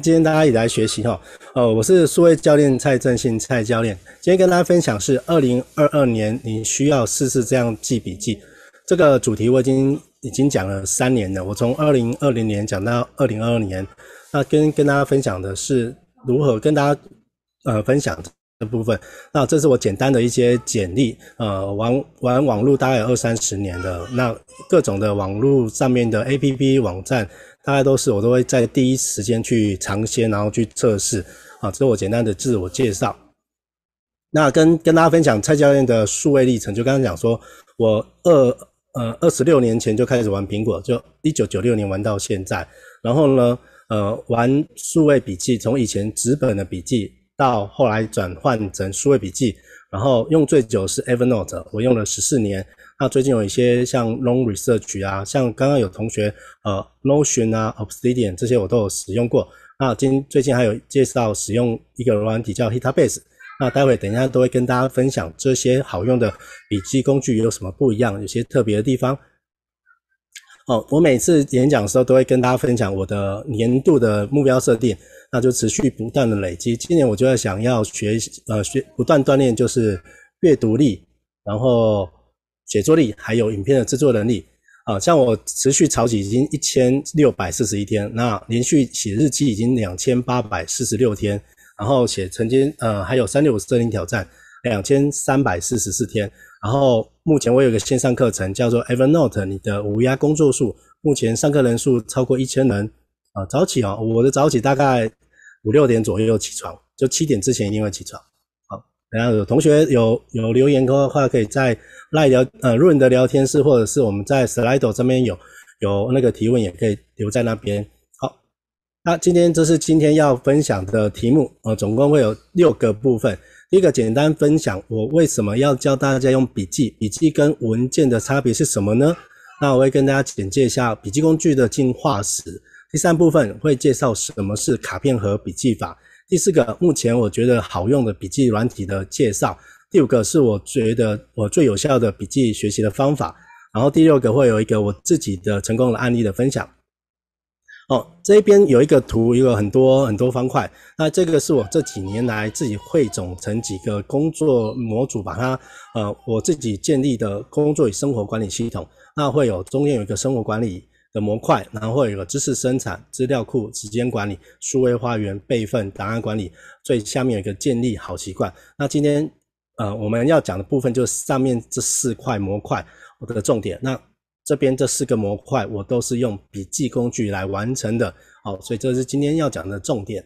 今天大家也来学习哈，呃，我是数位教练蔡正信蔡教练。今天跟大家分享是二零二二年，你需要试试这样记笔记。这个主题我已经已经讲了三年了，我从二零二零年讲到二零二二年。那跟跟大家分享的是如何跟大家呃分享的部分。那这是我简单的一些简历，呃，玩玩网络大概有二三十年的，那各种的网络上面的 APP 网站。大概都是我都会在第一时间去尝鲜，然后去测试啊。这是我简单的自我介绍。那跟跟大家分享蔡教练的数位历程，就刚刚讲说，我二呃二十六年前就开始玩苹果，就一九九六年玩到现在。然后呢，呃，玩数位笔记，从以前纸本的笔记到后来转换成数位笔记，然后用最久是 Evernote，我用了十四年。那最近有一些像 Long Research 啊，像刚刚有同学呃 Notion 啊 Obsidian 这些我都有使用过。那今最近还有介绍使用一个软体叫 Hita Base。那待会等一下都会跟大家分享这些好用的笔记工具有什么不一样，有些特别的地方。哦，我每次演讲的时候都会跟大家分享我的年度的目标设定，那就持续不断的累积。今年我就在想要学呃学不断锻炼就是阅读力，然后。写作力还有影片的制作能力啊，像我持续炒起已经一千六百四十一天，那连续写日记已经两千八百四十六天，然后写曾经呃还有三六五森林挑战两千三百四十四天，然后目前我有个线上课程叫做 Ever Note，你的无压工作数，目前上课人数超过一千人啊，早起啊，我的早起大概五六点左右起床，就七点之前一定会起床。然后同学有有留言的话，可以在赖聊呃，入你的聊天室，或者是我们在 Slido 这边有有那个提问，也可以留在那边。好，那今天这是今天要分享的题目呃，总共会有六个部分。第一个简单分享我为什么要教大家用笔记，笔记跟文件的差别是什么呢？那我会跟大家简介一下笔记工具的进化史。第三部分会介绍什么是卡片和笔记法。第四个，目前我觉得好用的笔记软体的介绍。第五个是我觉得我最有效的笔记学习的方法。然后第六个会有一个我自己的成功的案例的分享。哦，这边有一个图，有很多很多方块。那这个是我这几年来自己汇总成几个工作模组，把它呃我自己建立的工作与生活管理系统。那会有中间有一个生活管理。的模块，然后会有个知识生产资料库、时间管理、数位花园、备份、档案管理。最下面有一个建立好习惯。那今天呃我们要讲的部分就是上面这四块模块我的重点。那这边这四个模块我都是用笔记工具来完成的。好，所以这是今天要讲的重点。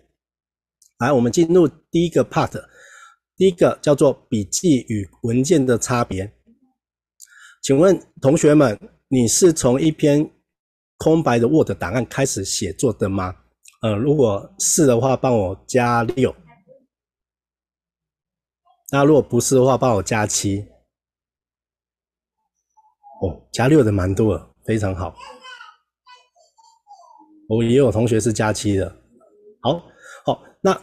来，我们进入第一个 part，第一个叫做笔记与文件的差别。请问同学们，你是从一篇？空白的 Word 档案开始写作的吗？呃，如果是的话，帮我加六。那如果不是的话，帮我加七。哦，加六的蛮多，非常好。我也有同学是加七的。好，好，那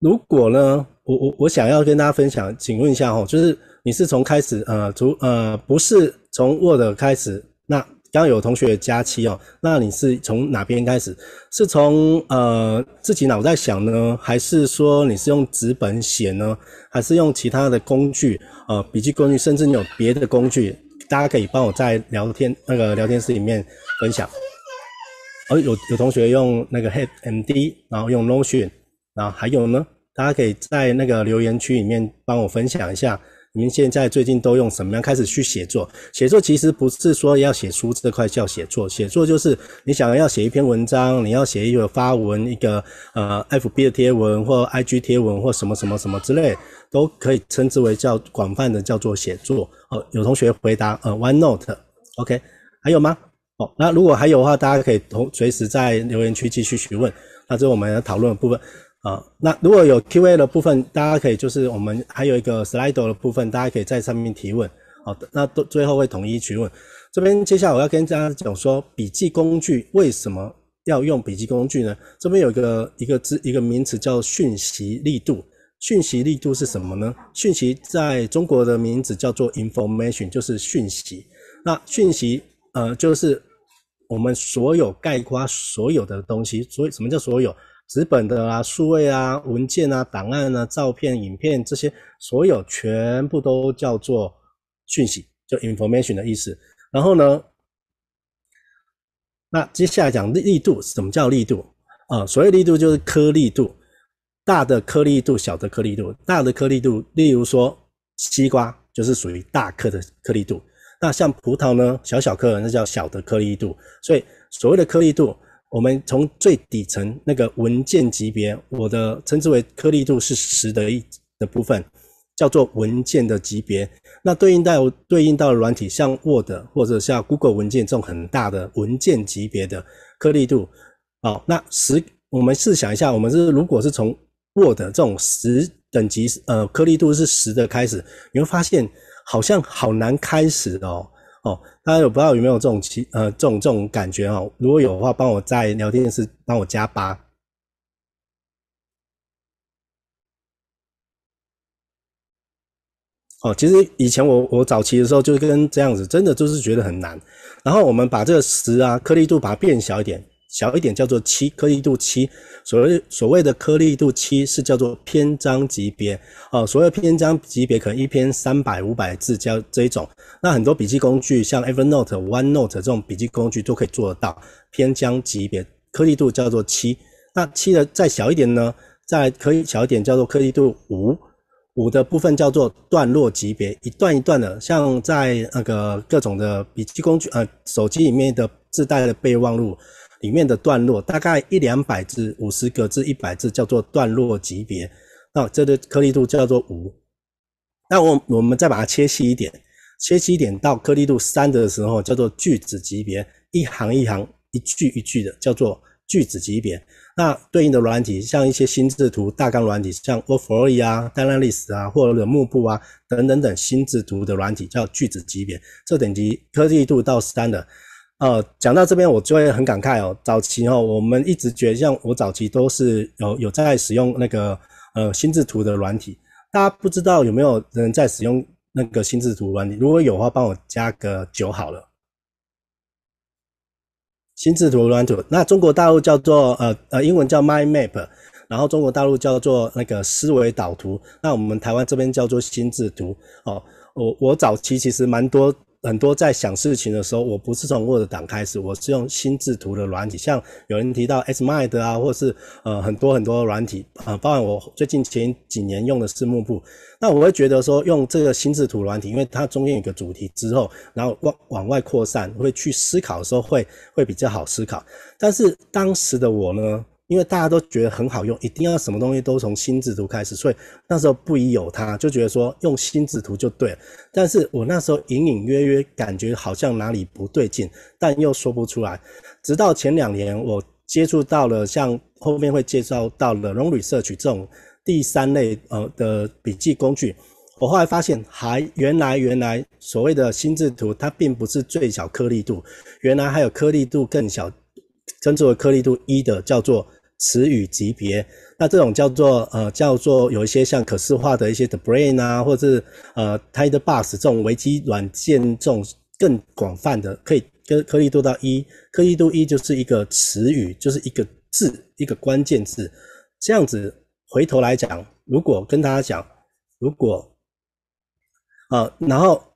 如果呢，我我我想要跟大家分享，请问一下哦，就是你是从开始呃，从呃不是从 Word 开始？刚有同学加期哦，那你是从哪边开始？是从呃自己脑袋想呢，还是说你是用纸本写呢？还是用其他的工具呃笔记工具，甚至你有别的工具？大家可以帮我在聊天那个聊天室里面分享。哦，有有同学用那个 Head m d D，然后用 Notion，然后还有呢，大家可以在那个留言区里面帮我分享一下。你现在最近都用什么样开始去写作？写作其实不是说要写书这块叫写作，写作就是你想要写一篇文章，你要写一个发文，一个呃 F B 的贴文或 I G 贴文或什么什么什么之类，都可以称之为叫广泛的叫做写作。哦，有同学回答，呃，One Note，OK，还有吗？哦，那如果还有的话，大家可以同随时在留言区继续询问。那这我们要讨论部分。啊，那如果有 Q A 的部分，大家可以就是我们还有一个 slide 的部分，大家可以在上面提问。好，那都最后会统一提问。这边接下来我要跟大家讲说，笔记工具为什么要用笔记工具呢？这边有一个一个字一个名词叫讯息力度。讯息力度是什么呢？讯息在中国的名字叫做 information，就是讯息。那讯息呃，就是我们所有概括所有的东西。所以什么叫所有？纸本的啊，数位啊，文件啊，档案啊，照片、影片这些，所有全部都叫做讯息，就 information 的意思。然后呢，那接下来讲力度，什么叫力度？啊，所谓力度就是颗粒度，大的颗粒度，小的颗粒度。大的颗粒度，例如说西瓜就是属于大颗的颗粒度。那像葡萄呢，小小颗，那叫小的颗粒度。所以所谓的颗粒度。我们从最底层那个文件级别，我的称之为颗粒度是十的一的部分，叫做文件的级别。那对应到对应到软体，像 Word 或者像 Google 文件这种很大的文件级别的颗粒度，好，那十，我们试想一下，我们是如果是从 Word 这种十等级，呃，颗粒度是十的开始，你会发现好像好难开始哦。哦，大家有不知道有没有这种奇呃这种这种感觉啊？如果有的话，帮我在聊天室帮我加八。哦，其实以前我我早期的时候就跟这样子，真的就是觉得很难。然后我们把这个十啊颗粒度把它变小一点。小一点叫做七颗粒度七，所谓所谓的颗粒度七是叫做篇章级别啊。所谓篇章级别，可能一篇三百五百字叫这一种。那很多笔记工具，像 Evernote、OneNote 这种笔记工具都可以做得到篇章级别颗粒度叫做七。那七的再小一点呢？再可以小一点叫做颗粒度五，五的部分叫做段落级别，一段一段的，像在那个各种的笔记工具啊，手机里面的自带的备忘录。里面的段落大概一两百字、五十个字、一百字，叫做段落级别。那这个颗粒度叫做五。那我我们再把它切细一点，切细一点到颗粒度三的时候，叫做句子级别。一行一行、一句一句的，叫做句子级别。那对应的软体，像一些心智图大纲软体，像 Workflowy 啊、d a n a l i s 啊，或者幕布啊等等等心智图的软体，叫句子级别。这等级颗粒度到三的。呃，讲到这边我就会很感慨哦。早期哦，我们一直觉得像我早期都是有有在使用那个呃心智图的软体。大家不知道有没有人在使用那个心智图软体？如果有的话，帮我加个九好了。心智图软体，那中国大陆叫做呃呃英文叫 Mind Map，然后中国大陆叫做那个思维导图，那我们台湾这边叫做心智图哦。我我早期其实蛮多。很多在想事情的时候，我不是从 Word 档开始，我是用心智图的软体，像有人提到 XMind 啊，或是呃很多很多软体，呃，包含我最近前几年用的是幕布。那我会觉得说用这个心智图软体，因为它中间有个主题之后，然后往往外扩散，会去思考的时候会会比较好思考。但是当时的我呢？因为大家都觉得很好用，一定要什么东西都从心智图开始，所以那时候不宜有它，就觉得说用心智图就对了。但是我那时候隐隐约约感觉好像哪里不对劲，但又说不出来。直到前两年，我接触到了像后面会介绍到了龙 r c h 这种第三类呃的笔记工具，我后来发现还原来原来所谓的心智图它并不是最小颗粒度，原来还有颗粒度更小，称之为颗粒度一的叫做。词语级别，那这种叫做呃叫做有一些像可视化的一些 the brain 啊，或者是呃 t i d a bus 这种维基软件，这种更广泛的可以跟颗粒度到一，颗粒度一就是一个词语，就是一个字，一个关键字。这样子回头来讲，如果跟大家讲，如果啊，然后。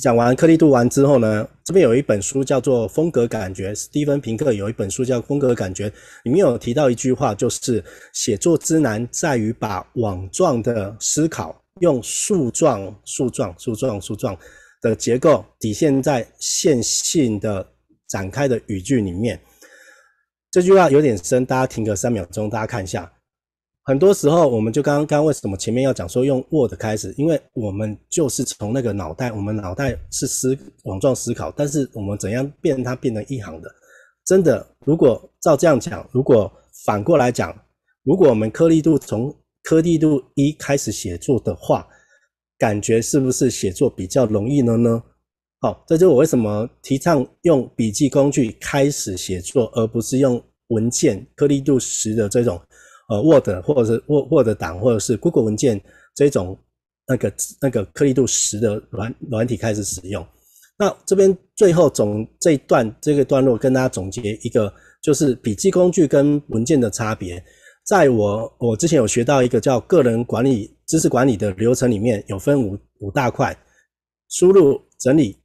讲完颗粒度完之后呢，这边有一本书叫做《风格感觉》，斯蒂芬平克有一本书叫《风格感觉》，里面有提到一句话，就是写作之难在于把网状的思考用树状、树状、树状、树状的结构体现在线性的展开的语句里面。这句话有点深，大家停个三秒钟，大家看一下。很多时候，我们就刚刚刚为什么前面要讲说用 Word 开始？因为我们就是从那个脑袋，我们脑袋是思网状思考，但是我们怎样变它变成一行的？真的，如果照这样讲，如果反过来讲，如果我们颗粒度从颗粒度一开始写作的话，感觉是不是写作比较容易了呢？好，这就是我为什么提倡用笔记工具开始写作，而不是用文件颗粒度十的这种。呃，Word 或者是 Word Word 档，或者是 Google 文件这种那个那个颗粒度十的软软体开始使用。那这边最后总这一段这个段落跟大家总结一个，就是笔记工具跟文件的差别。在我我之前有学到一个叫个人管理知识管理的流程里面，有分五五大块：输入、整理、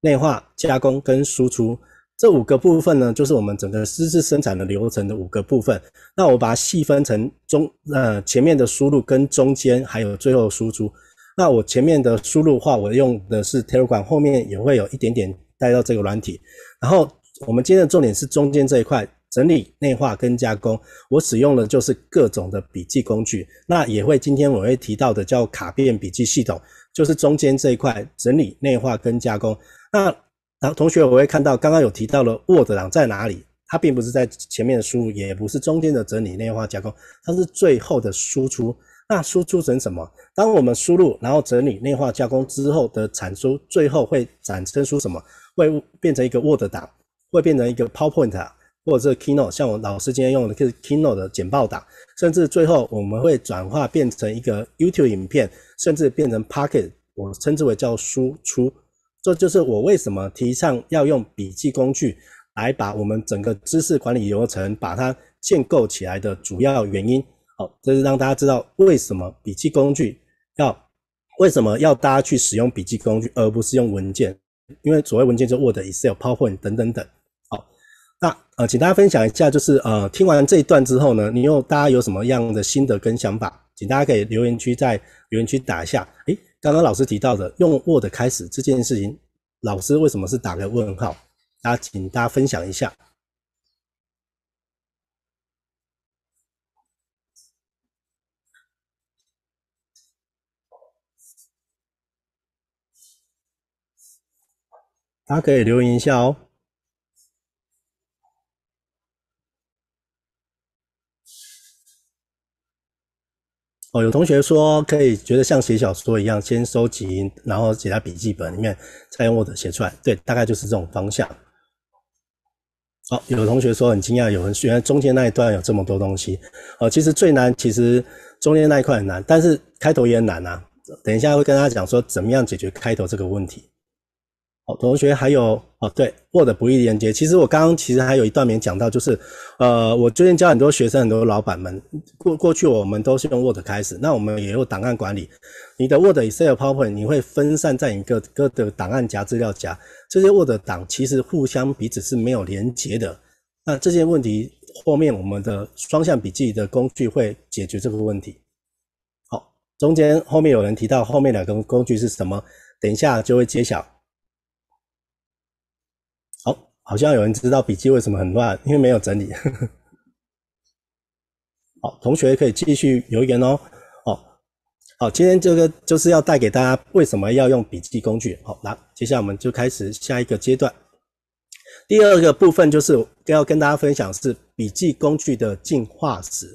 内化、加工跟输出。这五个部分呢，就是我们整个私自生产的流程的五个部分。那我把它细分成中呃前面的输入跟中间还有最后输出。那我前面的输入话，我用的是 t e r a 管，后面也会有一点点带到这个软体。然后我们今天的重点是中间这一块整理内化跟加工。我使用的就是各种的笔记工具，那也会今天我会提到的叫卡片笔记系统，就是中间这一块整理内化跟加工。那然后同学，我会看到刚刚有提到了 Word 档在哪里？它并不是在前面的输入，也不是中间的整理、内化、加工，它是最后的输出。那输出成什么？当我们输入然后整理、内化、加工之后的产出，最后会产生出什么？会变成一个 Word 档，会变成一个 PowerPoint，或者是 Keynote。像我老师今天用的 Keynote 的简报档，甚至最后我们会转化变成一个 YouTube 影片，甚至变成 Packet，我称之为叫输出。这就是我为什么提倡要用笔记工具来把我们整个知识管理流程把它建构起来的主要原因。好，这是让大家知道为什么笔记工具要为什么要大家去使用笔记工具，而不是用文件，因为所谓文件就是 Word、Excel、PowerPoint 等等等。好，那呃，请大家分享一下，就是呃，听完这一段之后呢，你又大家有什么样的心得跟想法？请大家可以留言区在留言区打一下。诶。刚刚老师提到的用 Word 开始这件事情，老师为什么是打个问号？大家请大家分享一下，大家可以留言一下哦。有同学说可以觉得像写小说一样，先收集，然后写在笔记本里面，再用 Word 写出来。对，大概就是这种方向。好，有同学说很惊讶，有人原来中间那一段有这么多东西。哦，其实最难，其实中间那一块很难，但是开头也很难啊。等一下会跟大家讲说怎么样解决开头这个问题。好，同学，还有哦，对，Word 不易连接。其实我刚刚其实还有一段没讲到，就是，呃，我最近教很多学生，很多老板们，过过去我们都是用 Word 开始，那我们也有档案管理，你的 Word、Excel、PowerPoint 你会分散在你各各的档案夹、资料夹，这些 Word 档其实互相彼此是没有连接的。那这些问题后面我们的双向笔记的工具会解决这个问题。好，中间后面有人提到后面两个工具是什么，等一下就会揭晓。好像有人知道笔记为什么很乱，因为没有整理。好，同学可以继续留言哦。哦，好，今天这个就是要带给大家为什么要用笔记工具。好，那接下来我们就开始下一个阶段。第二个部分就是要跟大家分享是笔记工具的进化史。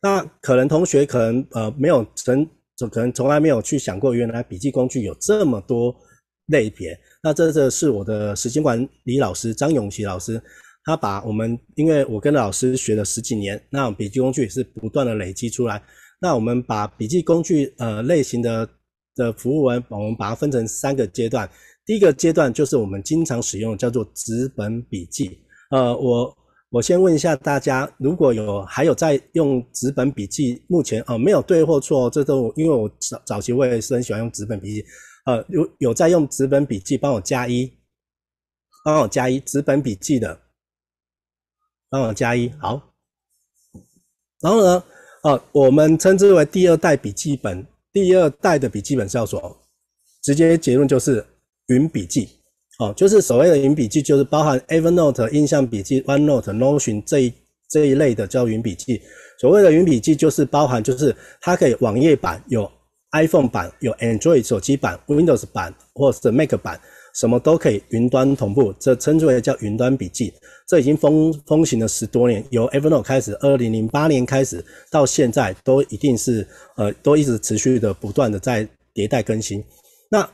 那可能同学可能呃没有从可能从来没有去想过，原来笔记工具有这么多。类别，那这个是我的时间管理老师张永琪老师，他把我们，因为我跟老师学了十几年，那笔记工具是不断的累积出来。那我们把笔记工具呃类型的的服务完，我们把它分成三个阶段。第一个阶段就是我们经常使用叫做纸本笔记。呃，我我先问一下大家，如果有还有在用纸本笔记，目前啊没有对或错，这都因为我早早期我也是很喜欢用纸本笔记。呃，有有在用纸本笔记，帮我加一，帮我加一纸本笔记的，帮我加一，好。然后呢，啊，我们称之为第二代笔记本，第二代的笔记本叫做直接结论就是云笔记，哦，就是所谓的云笔记，就是包含 Evernote、印象笔记、OneNote、Notion 这一这一类的叫云笔记。所谓的云笔记就是包含，就是它可以网页版有。iPhone 版有 Android 手机版、Windows 版或者是 Mac 版，什么都可以云端同步，这称之为叫云端笔记。这已经风风行了十多年，由 Evernote 开始，二零零八年开始到现在，都一定是呃，都一直持续的不断的在迭代更新。那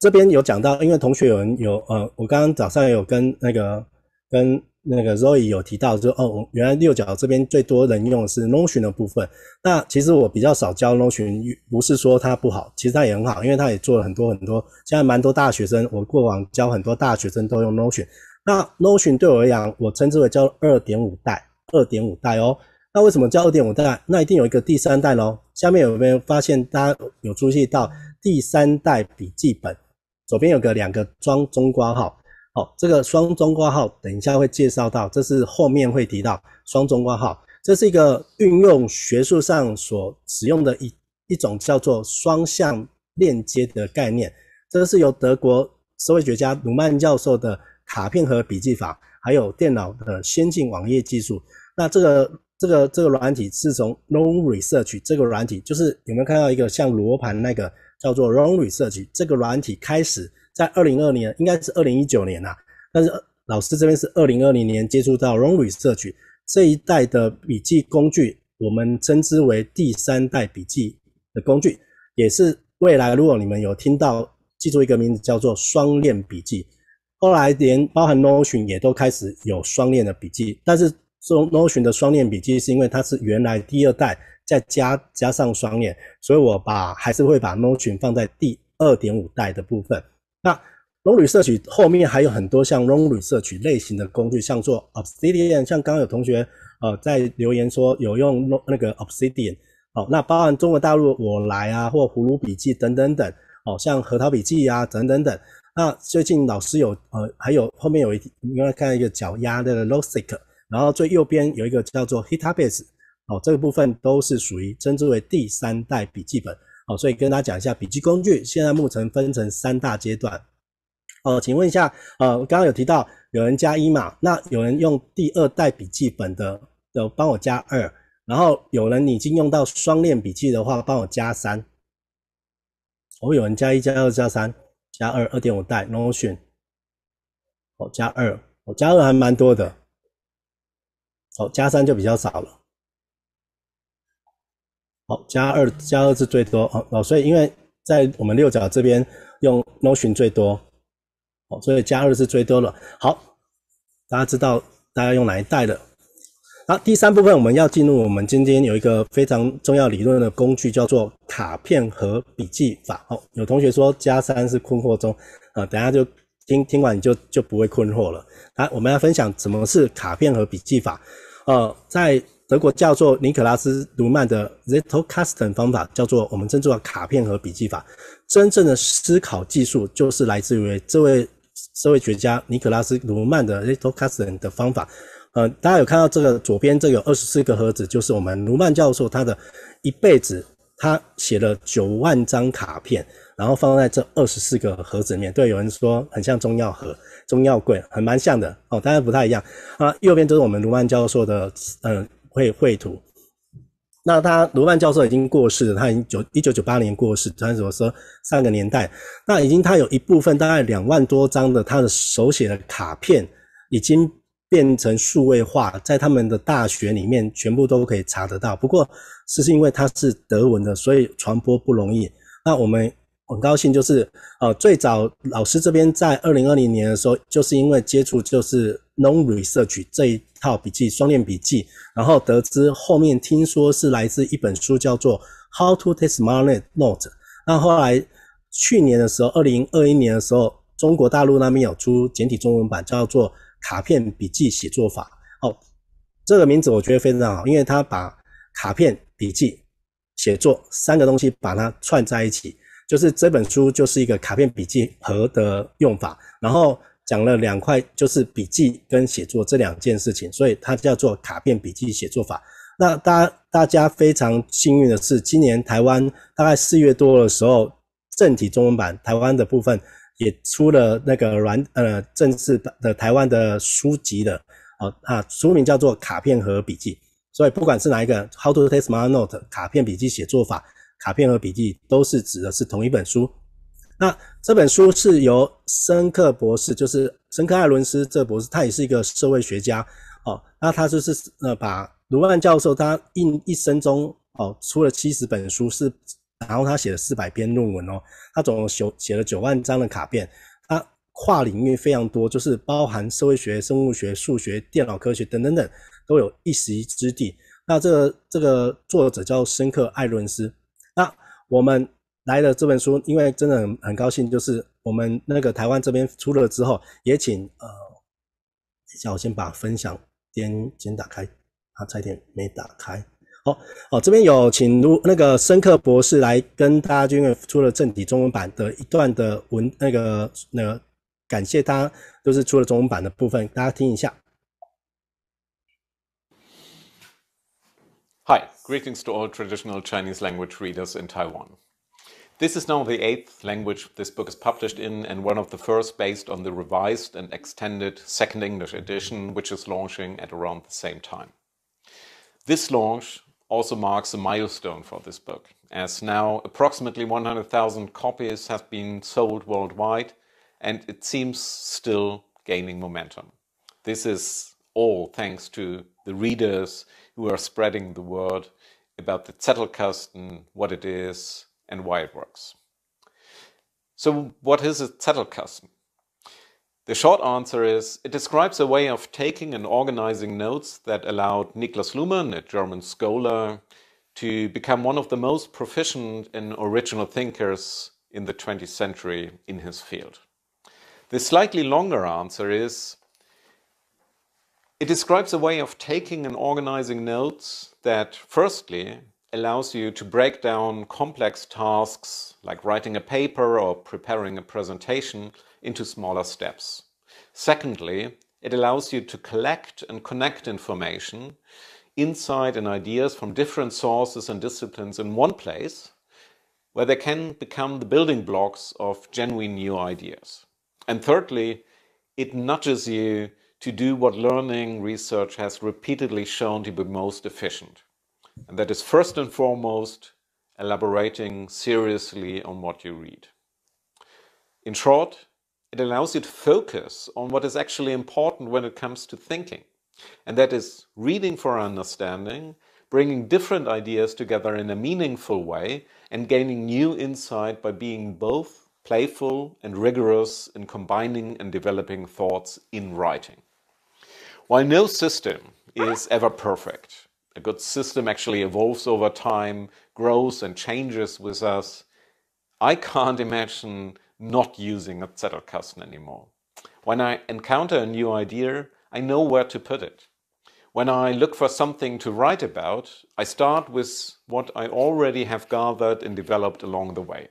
这边有讲到，因为同学有人有呃，我刚刚早上有跟那个跟。那个 Zoe 有提到，就哦，原来六角这边最多人用的是 Notion 的部分。那其实我比较少教 Notion，不是说它不好，其实它也很好，因为它也做了很多很多。现在蛮多大学生，我过往教很多大学生都用 Notion。那 Notion 对我而言，我称之为教二点五代，二点五代哦。那为什么教二点五代？那一定有一个第三代喽。下面有没有发现大家有注意到第三代笔记本？左边有个两个装中括号？好，这个双中挂号，等一下会介绍到，这是后面会提到双中挂号，这是一个运用学术上所使用的一一种叫做双向链接的概念，这个是由德国社会学家鲁曼教授的卡片和笔记法，还有电脑的先进网页技术。那这个这个这个软体是从 Long Research 这个软体，就是有没有看到一个像罗盘那个叫做 Long Research 这个软体开始。在二零二年应该是二零一九年呐，但是老师这边是二零二零年接触到 l o n g Research 这一代的笔记工具，我们称之为第三代笔记的工具，也是未来如果你们有听到记住一个名字叫做双链笔记。后来连包含 Notion 也都开始有双链的笔记，但是说 Notion 的双链笔记是因为它是原来第二代再加加上双链，所以我把还是会把 Notion 放在第二点五代的部分。那龙旅摄取后面还有很多像龙旅摄取类型的工具，像做 Obsidian，像刚刚有同学呃在留言说有用那个 Obsidian，哦，那包含中国大陆我来啊，或葫芦笔记等等等，哦，像核桃笔记啊等等等。那最近老师有呃，还有后面有一，你刚才看一个脚丫的 Rosic，然后最右边有一个叫做 HitaBase，哦，这个部分都是属于称之为第三代笔记本。好，所以跟大家讲一下笔记工具。现在目前分成三大阶段。哦，请问一下，呃，刚刚有提到有人加一嘛？那有人用第二代笔记本的，的帮我加二。然后有人已经用到双链笔记的话，帮我加三。哦，有人加一、加二、加三、加二，二点五代 Notion。哦，加二，哦，加二还蛮多的。哦，加三就比较少了。好，加二加二是最多哦哦，所以因为在我们六角这边用 No t i o n 最多，哦，所以加二是最多了。好，大家知道大家用哪一代的？好，第三部分我们要进入我们今天有一个非常重要理论的工具，叫做卡片和笔记法。哦，有同学说加三是困惑中啊，等下就听听完你就就不会困惑了。来，我们要分享什么是卡片和笔记法。呃，在德国叫做尼可拉斯·卢曼的 z i t t o custom 方法，叫做我们称之为卡片和笔记法。真正的思考技术就是来自于这位社会学家尼可拉斯·卢曼的 z i t t o custom 的方法。呃，大家有看到这个左边这个二十四个盒子，就是我们卢曼教授他的一辈子，他写了九万张卡片，然后放在这二十四个盒子面。对，有人说很像中药盒、中药柜，很蛮像的哦，当然不太一样啊。右边就是我们卢曼教授的，嗯。会绘图，那他罗曼教授已经过世了，他已经九一九九八年过世，算是说上个年代。那已经他有一部分大概两万多张的他的手写的卡片，已经变成数位化，在他们的大学里面全部都可以查得到。不过，是因为他是德文的，所以传播不容易。那我们很高兴，就是呃，最早老师这边在二零二零年的时候，就是因为接触就是。Non-research 这一套笔记，双链笔记，然后得知后面听说是来自一本书，叫做《How to Take Smart Note》。那后来去年的时候，二零二一年的时候，中国大陆那边有出简体中文版，叫做《卡片笔记写作法》。哦，这个名字我觉得非常好，因为它把卡片、笔记、写作三个东西把它串在一起，就是这本书就是一个卡片笔记盒的用法，然后。讲了两块，就是笔记跟写作这两件事情，所以它叫做卡片笔记写作法。那大大家非常幸运的是，今年台湾大概四月多的时候，正体中文版台湾的部分也出了那个软呃正式的台湾的书籍的哦啊书名叫做卡片和笔记。所以不管是哪一个 How to Take My Note 卡片笔记写作法，卡片和笔记都是指的是同一本书。那这本书是由申克博士，就是申克艾伦斯这博士，他也是一个社会学家哦。那他就是呃，把卢曼教授他一一生中哦，出了七十本书是，然后他写了四百篇论文哦，他总共写写了九万张的卡片。他跨领域非常多，就是包含社会学、生物学、数学、电脑科学等等等，都有一席之地。那这个这个作者叫申克艾伦斯。那我们。来了这本书，因为真的很高兴，就是我们那个台湾这边出了之后，也请呃，等一下，我先把分享点先打开，啊，差一点没打开。好，好，这边有请卢那个申克博士来跟大家，因为出了正体中文版的一段的文，那个那个，感谢他都是出了中文版的部分，大家听一下。Hi, greetings to all traditional Chinese language readers in Taiwan. This is now the eighth language this book is published in and one of the first based on the revised and extended second English edition, which is launching at around the same time. This launch also marks a milestone for this book, as now approximately 100,000 copies have been sold worldwide and it seems still gaining momentum. This is all thanks to the readers who are spreading the word about the Zettelkasten, what it is, and why it works. So what is a Zettelkasten? The short answer is it describes a way of taking and organizing notes that allowed Niklas Luhmann, a German scholar, to become one of the most proficient and original thinkers in the 20th century in his field. The slightly longer answer is it describes a way of taking and organizing notes that, firstly, allows you to break down complex tasks like writing a paper or preparing a presentation into smaller steps. Secondly, it allows you to collect and connect information, insight and ideas from different sources and disciplines in one place, where they can become the building blocks of genuine new ideas. And thirdly, it nudges you to do what learning research has repeatedly shown to be most efficient and that is first and foremost elaborating seriously on what you read. In short, it allows you to focus on what is actually important when it comes to thinking. And that is reading for understanding, bringing different ideas together in a meaningful way, and gaining new insight by being both playful and rigorous in combining and developing thoughts in writing. While no system is ever perfect, a good system actually evolves over time, grows and changes with us. I can't imagine not using a Zettelkasten anymore. When I encounter a new idea, I know where to put it. When I look for something to write about, I start with what I already have gathered and developed along the way.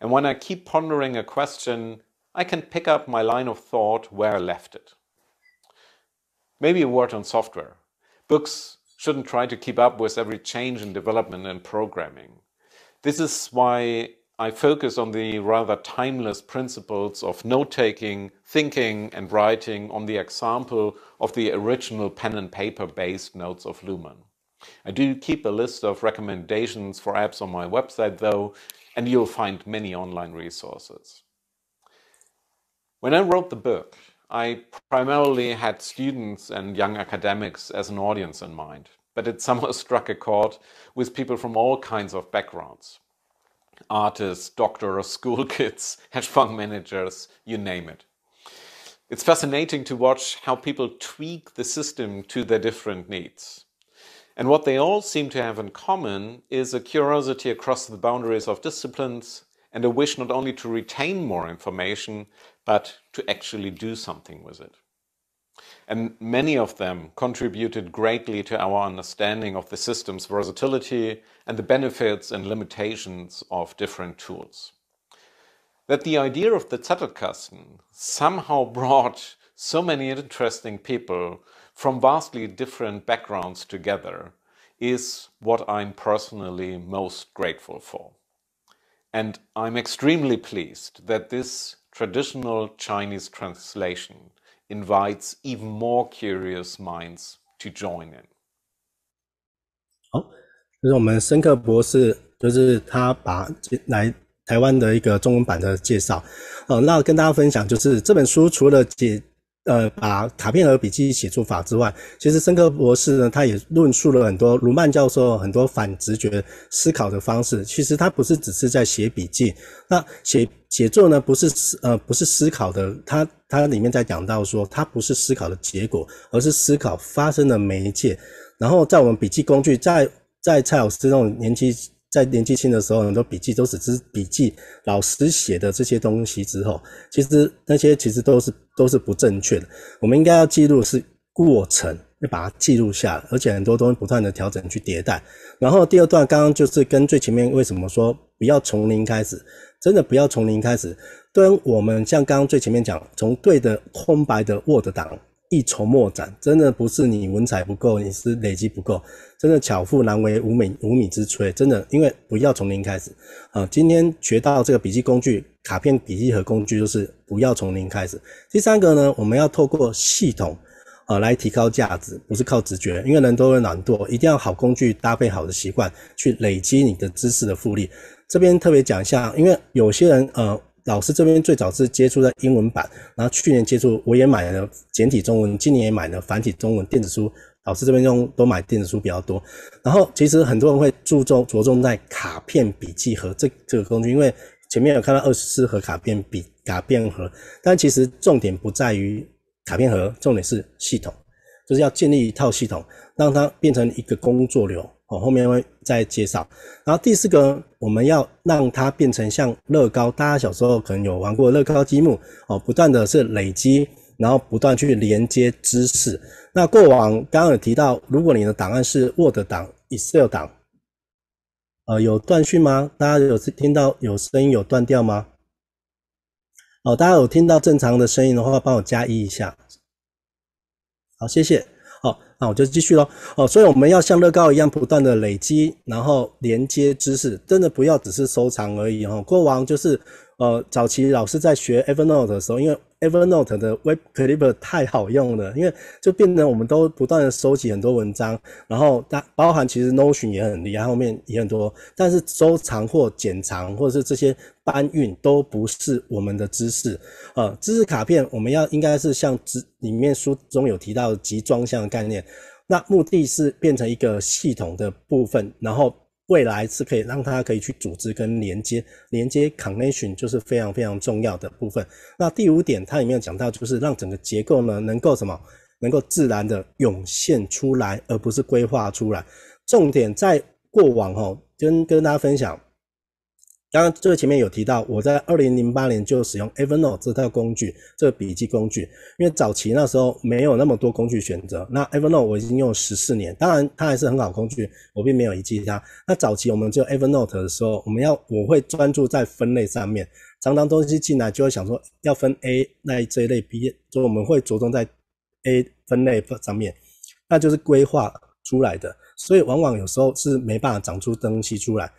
And when I keep pondering a question, I can pick up my line of thought where I left it. Maybe a word on software. Books shouldn't try to keep up with every change in development and programming. This is why I focus on the rather timeless principles of note-taking, thinking and writing on the example of the original pen and paper-based notes of Luhmann. I do keep a list of recommendations for apps on my website though, and you'll find many online resources. When I wrote the book, I primarily had students and young academics as an audience in mind, but it somehow struck a chord with people from all kinds of backgrounds artists, doctors, school kids, hedge fund managers, you name it. It's fascinating to watch how people tweak the system to their different needs. And what they all seem to have in common is a curiosity across the boundaries of disciplines and a wish not only to retain more information, but to actually do something with it. And many of them contributed greatly to our understanding of the system's versatility and the benefits and limitations of different tools. That the idea of the Zettelkasten somehow brought so many interesting people from vastly different backgrounds together is what I'm personally most grateful for. And I'm extremely pleased that this Traditional Chinese translation invites even more curious minds to join in。好，就是我们申克博士，就是他把来台湾的一个中文版的介绍。哦，那跟大家分享，就是这本书除了解呃，把卡片和笔记写作法之外，其实森克博士呢，他也论述了很多卢曼教授很多反直觉思考的方式。其实他不是只是在写笔记，那写写作呢，不是呃不是思考的，他他里面在讲到说，他不是思考的结果，而是思考发生的媒介。然后在我们笔记工具，在在蔡老师这种年纪。在年纪轻的时候，很多笔记都只是笔记，老师写的这些东西之后，其实那些其实都是都是不正确的。我们应该要记录是过程，要把它记录下，而且很多都不断的调整去迭代。然后第二段刚刚就是跟最前面为什么说不要从零开始，真的不要从零开始。跟我们像刚刚最前面讲，从对的空白的 Word 档。一筹莫展，真的不是你文采不够，你是累积不够，真的巧妇难为无米无米之炊，真的，因为不要从零开始啊。今天学到这个笔记工具，卡片笔记和工具，就是不要从零开始。第三个呢，我们要透过系统啊来提高价值，不是靠直觉，因为人都会懒惰，一定要好工具搭配好的习惯去累积你的知识的复利。这边特别讲一下，因为有些人呃。老师这边最早是接触在英文版，然后去年接触，我也买了简体中文，今年也买了繁体中文电子书。老师这边用都买电子书比较多。然后其实很多人会注重着重在卡片笔记盒这这个工具，因为前面有看到二十四盒卡片笔卡片盒，但其实重点不在于卡片盒，重点是系统，就是要建立一套系统，让它变成一个工作流。我后面会再介绍。然后第四个，我们要让它变成像乐高，大家小时候可能有玩过乐高积木哦，不断的是累积，然后不断去连接知识。那过往刚刚有提到，如果你的档案是 Word 档、Excel 档，呃，有断讯吗？大家有听到有声音有断掉吗？哦，大家有听到正常的声音的话，帮我加一一下。好，谢谢。那我就继续喽。哦，所以我们要像乐高一样，不断的累积，然后连接知识，真的不要只是收藏而已哈。过往就是，呃，早期老师在学 Evernote 的时候，因为 Evernote 的 Web Clipper 太好用了，因为就变得我们都不断的收集很多文章，然后它包含其实 Notion 也很厉害，后面也很多，但是收藏或剪藏或者是这些。搬运都不是我们的知识呃，知识卡片我们要应该是像知里面书中有提到集装箱的概念，那目的是变成一个系统的部分，然后未来是可以让它可以去组织跟连接，连接 connection 就是非常非常重要的部分。那第五点它里面讲到就是让整个结构呢能够什么能够自然的涌现出来，而不是规划出来。重点在过往哦，跟跟大家分享。刚刚这个前面有提到，我在二零零八年就使用 Evernote 这套工具，这个笔记工具，因为早期那时候没有那么多工具选择。那 Evernote 我已经用十四年，当然它还是很好工具，我并没有遗弃它。那早期我们就 Evernote 的时候，我们要我会专注在分类上面，常常东西进来就会想说要分 A 类这一类 B，所以我们会着重在 A 分类上面，那就是规划出来的，所以往往有时候是没办法长出东西出来。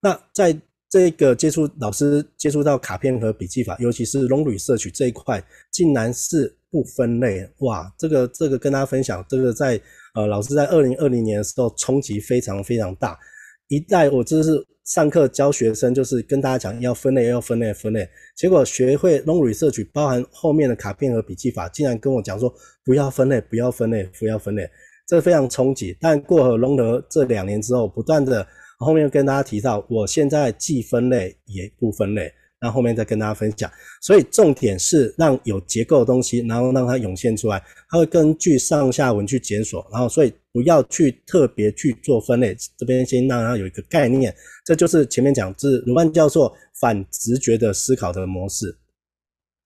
那在这个接触老师接触到卡片和笔记法，尤其是 Longrui 摄取这一块，竟然是不分类哇！这个这个跟大家分享，这个在呃老师在二零二零年的时候冲击非常非常大。一代我就是上课教学生，就是跟大家讲要分类，要分类，分类。结果学会 Longrui 摄取，包含后面的卡片和笔记法，竟然跟我讲说不要分类，不要分类，不要分类，这非常冲击。但过了 l o n g r u 这两年之后，不断的。后面跟大家提到，我现在既分类也不分类，那后面再跟大家分享。所以重点是让有结构的东西，然后让它涌现出来，它会根据上下文去检索。然后，所以不要去特别去做分类，这边先让它有一个概念。这就是前面讲是鲁班教授反直觉的思考的模式。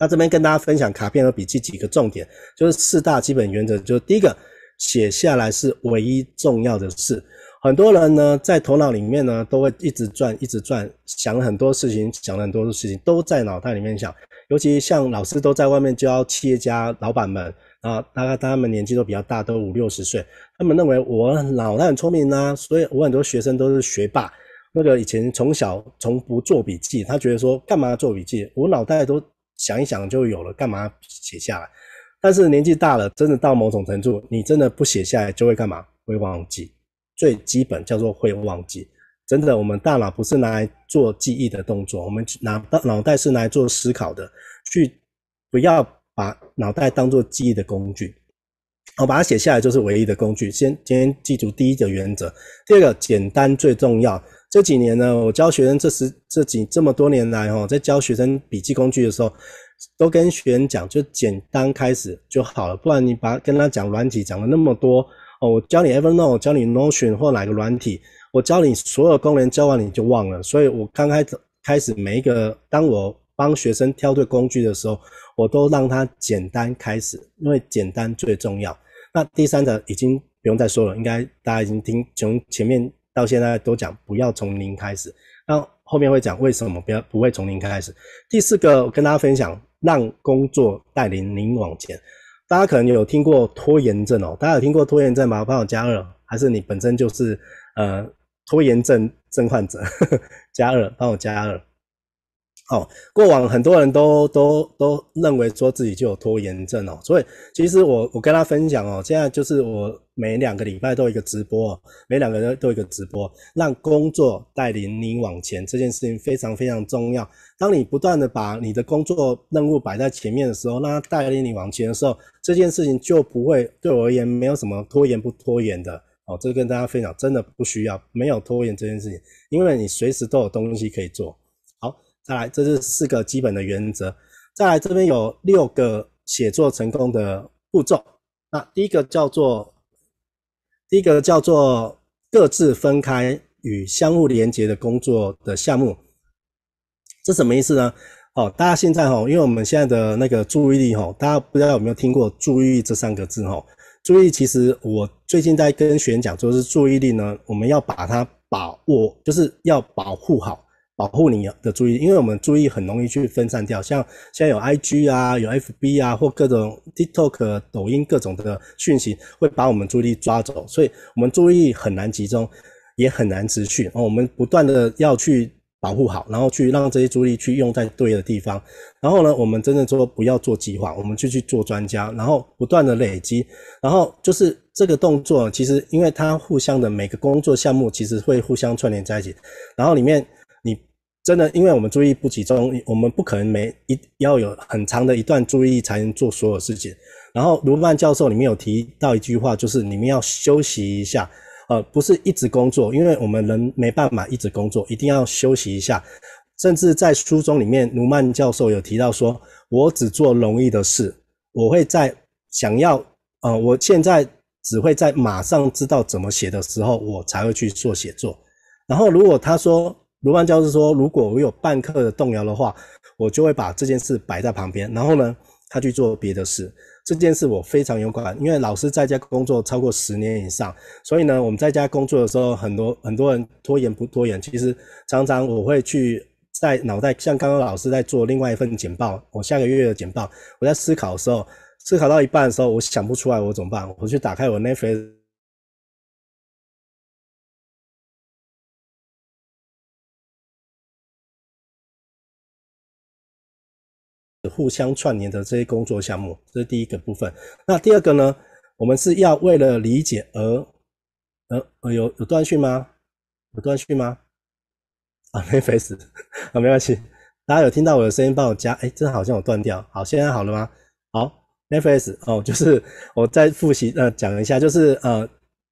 那这边跟大家分享卡片和笔记几个重点，就是四大基本原则，就是第一个，写下来是唯一重要的事。很多人呢，在头脑里面呢，都会一直转，一直转，想了很多事情，想了很多事情，都在脑袋里面想。尤其像老师都在外面教企业家、老板们啊，大概他们年纪都比较大，都五六十岁。他们认为我脑袋很聪明啊，所以我很多学生都是学霸。那个以前从小从不做笔记，他觉得说干嘛做笔记？我脑袋都想一想就有了，干嘛写下来？但是年纪大了，真的到某种程度，你真的不写下来就会干嘛？会忘记。最基本叫做会忘记，真的，我们大脑不是拿来做记忆的动作，我们拿脑袋是拿来做思考的，去不要把脑袋当做记忆的工具。我把它写下来就是唯一的工具。先，今天记住第一个原则，第二个简单最重要。这几年呢，我教学生这十这几这么多年来哈，在教学生笔记工具的时候，都跟学生讲，就简单开始就好了，不然你把跟他讲软体讲了那么多。哦，我教你 Evernote，教你 Notion 或哪个软体，我教你所有功能，教完你就忘了。所以我刚开始开始每一个，当我帮学生挑对工具的时候，我都让他简单开始，因为简单最重要。那第三个已经不用再说了，应该大家已经听，从前面到现在都讲不要从零开始。那后面会讲为什么不要不会从零开始。第四个，我跟大家分享，让工作带领您往前。大家可能有听过拖延症哦，大家有听过拖延症吗？帮我加二，还是你本身就是呃拖延症症患者？加 二，帮我加二。哦，过往很多人都都都认为说自己就有拖延症哦，所以其实我我跟他分享哦，现在就是我每两个礼拜都一个直播，每两个都都一个直播，让工作带领你往前这件事情非常非常重要。当你不断的把你的工作任务摆在前面的时候，让它带领你往前的时候，这件事情就不会对我而言没有什么拖延不拖延的哦。这跟大家分享，真的不需要没有拖延这件事情，因为你随时都有东西可以做。再来，这是四个基本的原则。再来，这边有六个写作成功的步骤。那第一个叫做，第一个叫做各自分开与相互连接的工作的项目。这什么意思呢？哦，大家现在哦，因为我们现在的那个注意力哦，大家不知道有没有听过“注意”这三个字哦？注意，其实我最近在跟学员讲，就是注意力呢，我们要把它把握，就是要保护好。保护你的注意，因为我们注意很容易去分散掉，像现在有 I G 啊，有 F B 啊，或各种 TikTok、抖音各种的讯息，会把我们注意力抓走，所以我们注意很难集中，也很难持续。然后我们不断的要去保护好，然后去让这些注意去用在对的地方。然后呢，我们真的说不要做计划，我们就去做专家，然后不断的累积。然后就是这个动作，其实因为它互相的每个工作项目，其实会互相串联在一起，然后里面。真的，因为我们注意不集中，我们不可能每一要有很长的一段注意才能做所有事情。然后，卢曼教授里面有提到一句话，就是你们要休息一下，呃，不是一直工作，因为我们人没办法一直工作，一定要休息一下。甚至在书中里面，卢曼教授有提到说：“我只做容易的事，我会在想要，呃，我现在只会在马上知道怎么写的时候，我才会去做写作。然后，如果他说。”卢曼教授说：“如果我有半刻的动摇的话，我就会把这件事摆在旁边，然后呢，他去做别的事。这件事我非常有感，因为老师在家工作超过十年以上，所以呢，我们在家工作的时候，很多很多人拖延不拖延，其实常常我会去在脑袋，像刚刚老师在做另外一份简报，我下个月的简报，我在思考的时候，思考到一半的时候，我想不出来，我怎么办？我去打开我那 x 互相串联的这些工作项目，这是第一个部分。那第二个呢？我们是要为了理解而……呃，有有断续吗？有断续吗？啊 没 f s 啊，没关系。大家有听到我的声音，帮我加。哎，真好像有断掉。好，现在好了吗？好，NFS 哦，就是我再复习，呃，讲一下，就是呃。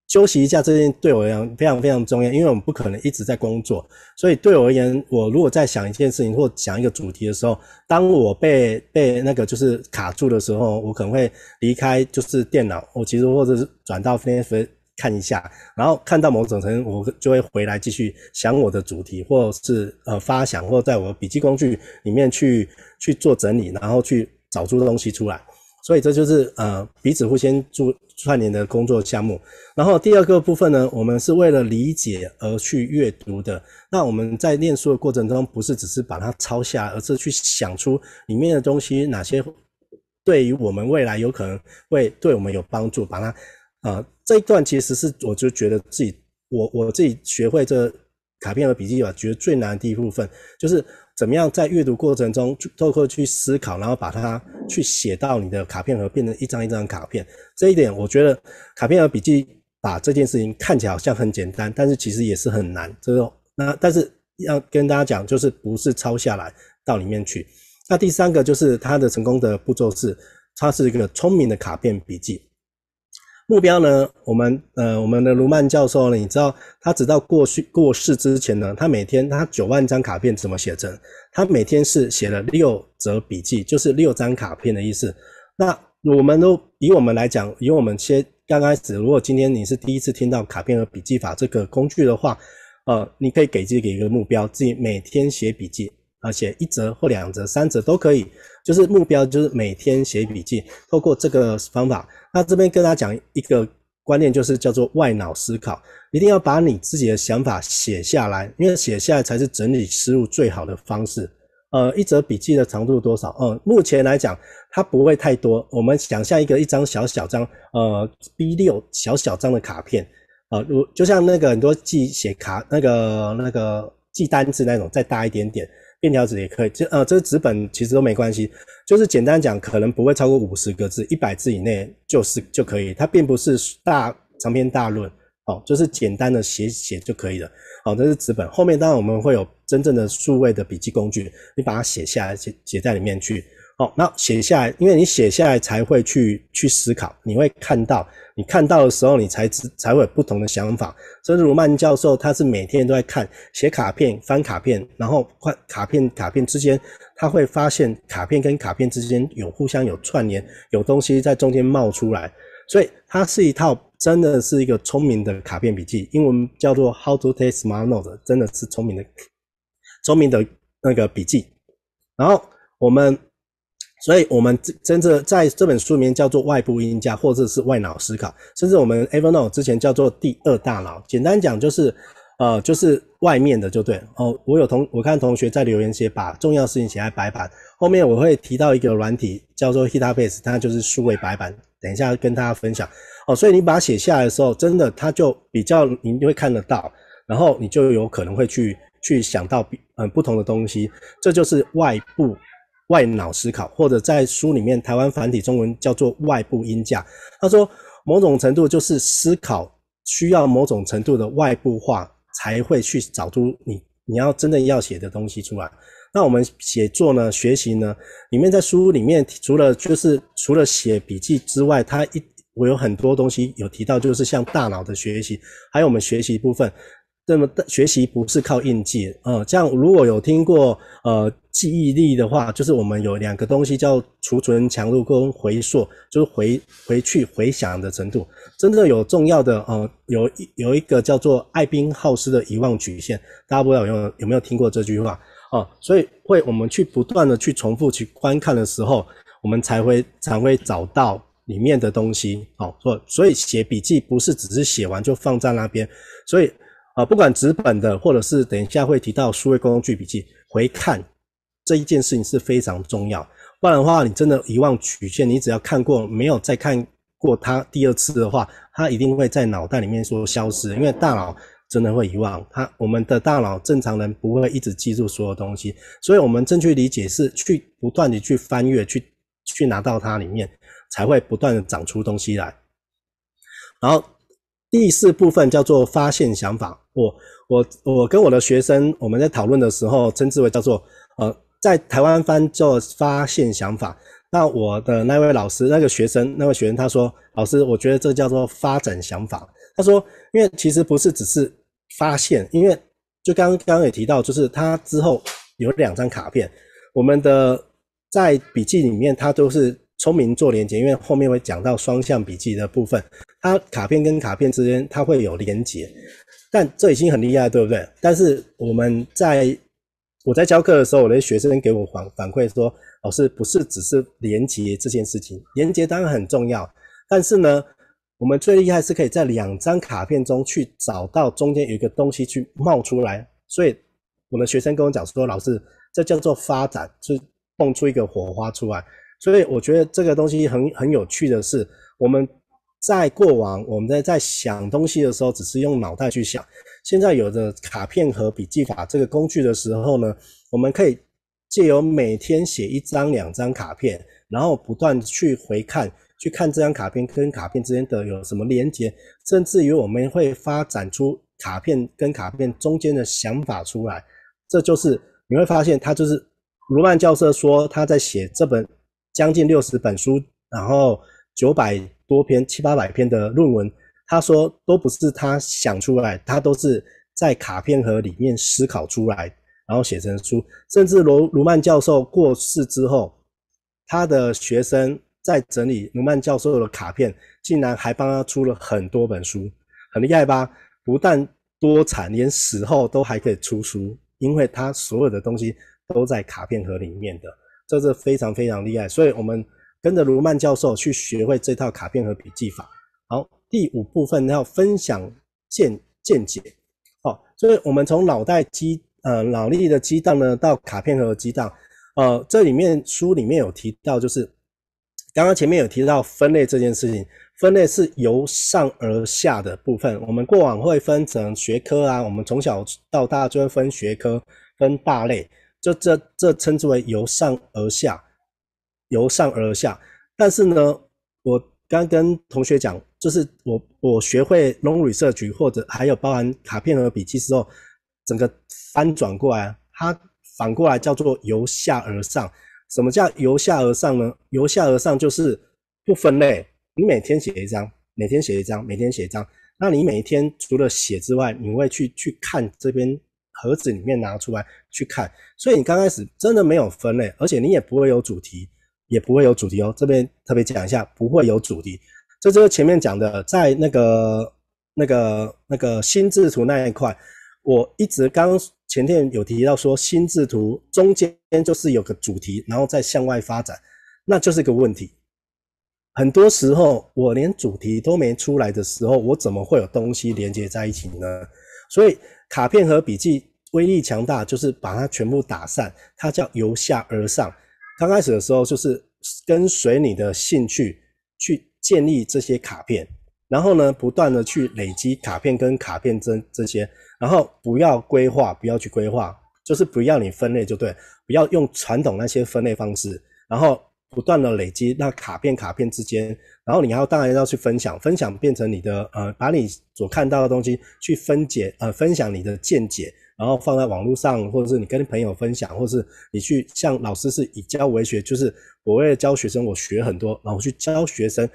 休息一下，这件对我而言非常非常重要，因为我们不可能一直在工作，所以对我而言，我如果在想一件事情或想一个主题的时候，当我被被那个就是卡住的时候，我可能会离开就是电脑，我其实或者是转到 f a f 看一下，然后看到某种程度，我就会回来继续想我的主题，或是呃发想，或在我笔记工具里面去去做整理，然后去找出东西出来。所以这就是呃彼此互相助串联的工作项目。然后第二个部分呢，我们是为了理解而去阅读的。那我们在念书的过程中，不是只是把它抄下，而是去想出里面的东西哪些对于我们未来有可能会对我们有帮助。把它啊这一段其实是我就觉得自己我我自己学会这卡片和笔记吧，觉得最难的第一部分就是。怎么样在阅读过程中透过去思考，然后把它去写到你的卡片盒，变成一张一张卡片。这一点我觉得卡片盒笔记把这件事情看起来好像很简单，但是其实也是很难。这个那但是要跟大家讲，就是不是抄下来到里面去。那第三个就是它的成功的步骤是，它是一个聪明的卡片笔记。目标呢？我们呃，我们的卢曼教授呢？你知道，他直到过去过世之前呢，他每天他九万张卡片怎么写成？他每天是写了六则笔记，就是六张卡片的意思。那我们都以我们来讲，以我们先刚开始，如果今天你是第一次听到卡片和笔记法这个工具的话，呃，你可以给自己一个目标，自己每天写笔记，啊，写一则或两则、三则都可以。就是目标，就是每天写笔记，透过这个方法。那这边跟大家讲一个观念，就是叫做外脑思考，一定要把你自己的想法写下来，因为写下来才是整理思路最好的方式。呃，一则笔记的长度多少？呃，目前来讲，它不会太多。我们想象一个一张小小张，呃，B 六小小张的卡片，呃，如就像那个很多记写卡那个那个记单字那种，再大一点点。便条纸也可以，这呃，这个纸本其实都没关系，就是简单讲，可能不会超过五十个字，一百字以内就是就可以。它并不是大长篇大论，哦，就是简单的写写就可以了。好，这是纸本。后面当然我们会有真正的数位的笔记工具，你把它写下来写写在里面去。哦，那写下来，因为你写下来才会去去思考，你会看到，你看到的时候，你才才会有不同的想法。甚至如曼教授，他是每天都在看写卡片、翻卡片，然后换卡片、卡片之间，他会发现卡片跟卡片之间有互相有串联，有东西在中间冒出来。所以它是一套真的是一个聪明的卡片笔记，英文叫做 How to Take Smart n o t e 真的是聪明的聪明的那个笔记。然后我们。所以，我们真真的在这本书里面叫做外部因家，或者是外脑思考，甚至我们 Evernote 之前叫做第二大脑。简单讲就是，呃，就是外面的就对哦。我有同我看同学在留言写把重要事情写在白板，后面我会提到一个软体叫做 h i t a b a s e 它就是数位白板，等一下跟大家分享哦。所以你把它写下来的时候，真的它就比较你会看得到，然后你就有可能会去去想到嗯不同的东西，这就是外部。外脑思考，或者在书里面，台湾繁体中文叫做外部音架。他说，某种程度就是思考需要某种程度的外部化，才会去找出你你要真正要写的东西出来。那我们写作呢？学习呢？里面在书里面，除了就是除了写笔记之外，他一我有很多东西有提到，就是像大脑的学习，还有我们学习部分。那么学习不是靠印记啊，像如果有听过呃。记忆力的话，就是我们有两个东西叫储存强度跟回溯，就是回回去回想的程度。真正有重要的，呃，有一有一个叫做艾宾浩斯的遗忘曲线，大家不知道有有没有听过这句话哦，所以会我们去不断的去重复去观看的时候，我们才会才会找到里面的东西。好，所所以写笔记不是只是写完就放在那边，所以啊，不管纸本的或者是等一下会提到数位工具笔记回看。这一件事情是非常重要，不然的话，你真的遗忘曲线，你只要看过没有再看过它第二次的话，它一定会在脑袋里面说消失，因为大脑真的会遗忘它。我们的大脑正常人不会一直记住所有东西，所以我们正确理解是去不断的去翻阅，去去拿到它里面，才会不断的长出东西来。然后第四部分叫做发现想法，我我我跟我的学生我们在讨论的时候称之为叫做呃。在台湾翻做发现想法，那我的那位老师那个学生，那位学生他说：“老师，我觉得这叫做发展想法。”他说：“因为其实不是只是发现，因为就刚刚刚也提到，就是他之后有两张卡片，我们的在笔记里面，他都是聪明做连接，因为后面会讲到双向笔记的部分，他卡片跟卡片之间他会有连接，但这已经很厉害，对不对？但是我们在。”我在教课的时候，我的学生给我反反馈说，老师不是只是连接这件事情，连接当然很重要，但是呢，我们最厉害是可以在两张卡片中去找到中间有一个东西去冒出来。所以，我的学生跟我讲说，老师，这叫做发展，是蹦出一个火花出来。所以，我觉得这个东西很很有趣的是，我们在过往我们在在想东西的时候，只是用脑袋去想。现在有着卡片和笔记法这个工具的时候呢，我们可以借由每天写一张、两张卡片，然后不断去回看，去看这张卡片跟卡片之间的有什么连接，甚至于我们会发展出卡片跟卡片中间的想法出来。这就是你会发现，他就是罗曼教授说他在写这本将近六十本书，然后九百多篇、七八百篇的论文。他说：“都不是他想出来，他都是在卡片盒里面思考出来，然后写成书。甚至罗卢曼教授过世之后，他的学生在整理卢曼教授的卡片，竟然还帮他出了很多本书，很厉害吧？不但多产，连死后都还可以出书，因为他所有的东西都在卡片盒里面的，这是非常非常厉害。所以，我们跟着卢曼教授去学会这套卡片盒笔记法，好。”第五部分要分享见见解，好，所以我们从脑袋积呃脑力的激荡呢，到卡片盒激荡，呃，这里面书里面有提到，就是刚刚前面有提到分类这件事情，分类是由上而下的部分。我们过往会分成学科啊，我们从小到大就会分学科、分大类，就这这称之为由上而下，由上而下。但是呢，我刚跟同学讲。就是我我学会 long research 或者还有包含卡片和笔记之后，整个翻转过来，它反过来叫做由下而上。什么叫由下而上呢？由下而上就是不分类，你每天写一张，每天写一张，每天写一张。那你每一天除了写之外，你会去去看这边盒子里面拿出来去看。所以你刚开始真的没有分类，而且你也不会有主题，也不会有主题哦。这边特别讲一下，不会有主题。这就是前面讲的，在那个、那个、那个心智图那一块，我一直刚前天有提到说，心智图中间就是有个主题，然后再向外发展，那就是一个问题。很多时候，我连主题都没出来的时候，我怎么会有东西连接在一起呢？所以，卡片和笔记威力强大，就是把它全部打散，它叫由下而上。刚开始的时候，就是跟随你的兴趣去。建立这些卡片，然后呢，不断的去累积卡片跟卡片这这些，然后不要规划，不要去规划，就是不要你分类就对，不要用传统那些分类方式，然后不断的累积那卡片卡片之间，然后你要当然要去分享，分享变成你的呃，把你所看到的东西去分解呃，分享你的见解，然后放在网络上，或者是你跟朋友分享，或者是你去像老师是以教为学，就是我为了教学生，我学很多，然后去教学生。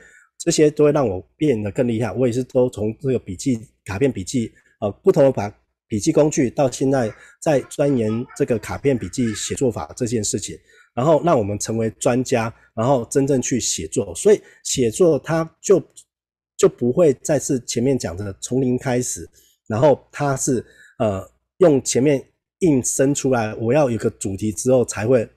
这些都会让我变得更厉害。我也是都从这个笔记卡片笔记，呃，不同的把笔记工具，到现在在钻研这个卡片笔记写作法这件事情，然后让我们成为专家，然后真正去写作。所以写作它就就不会再是前面讲的从零开始，然后它是呃用前面硬生出来，我要有个主题之后才会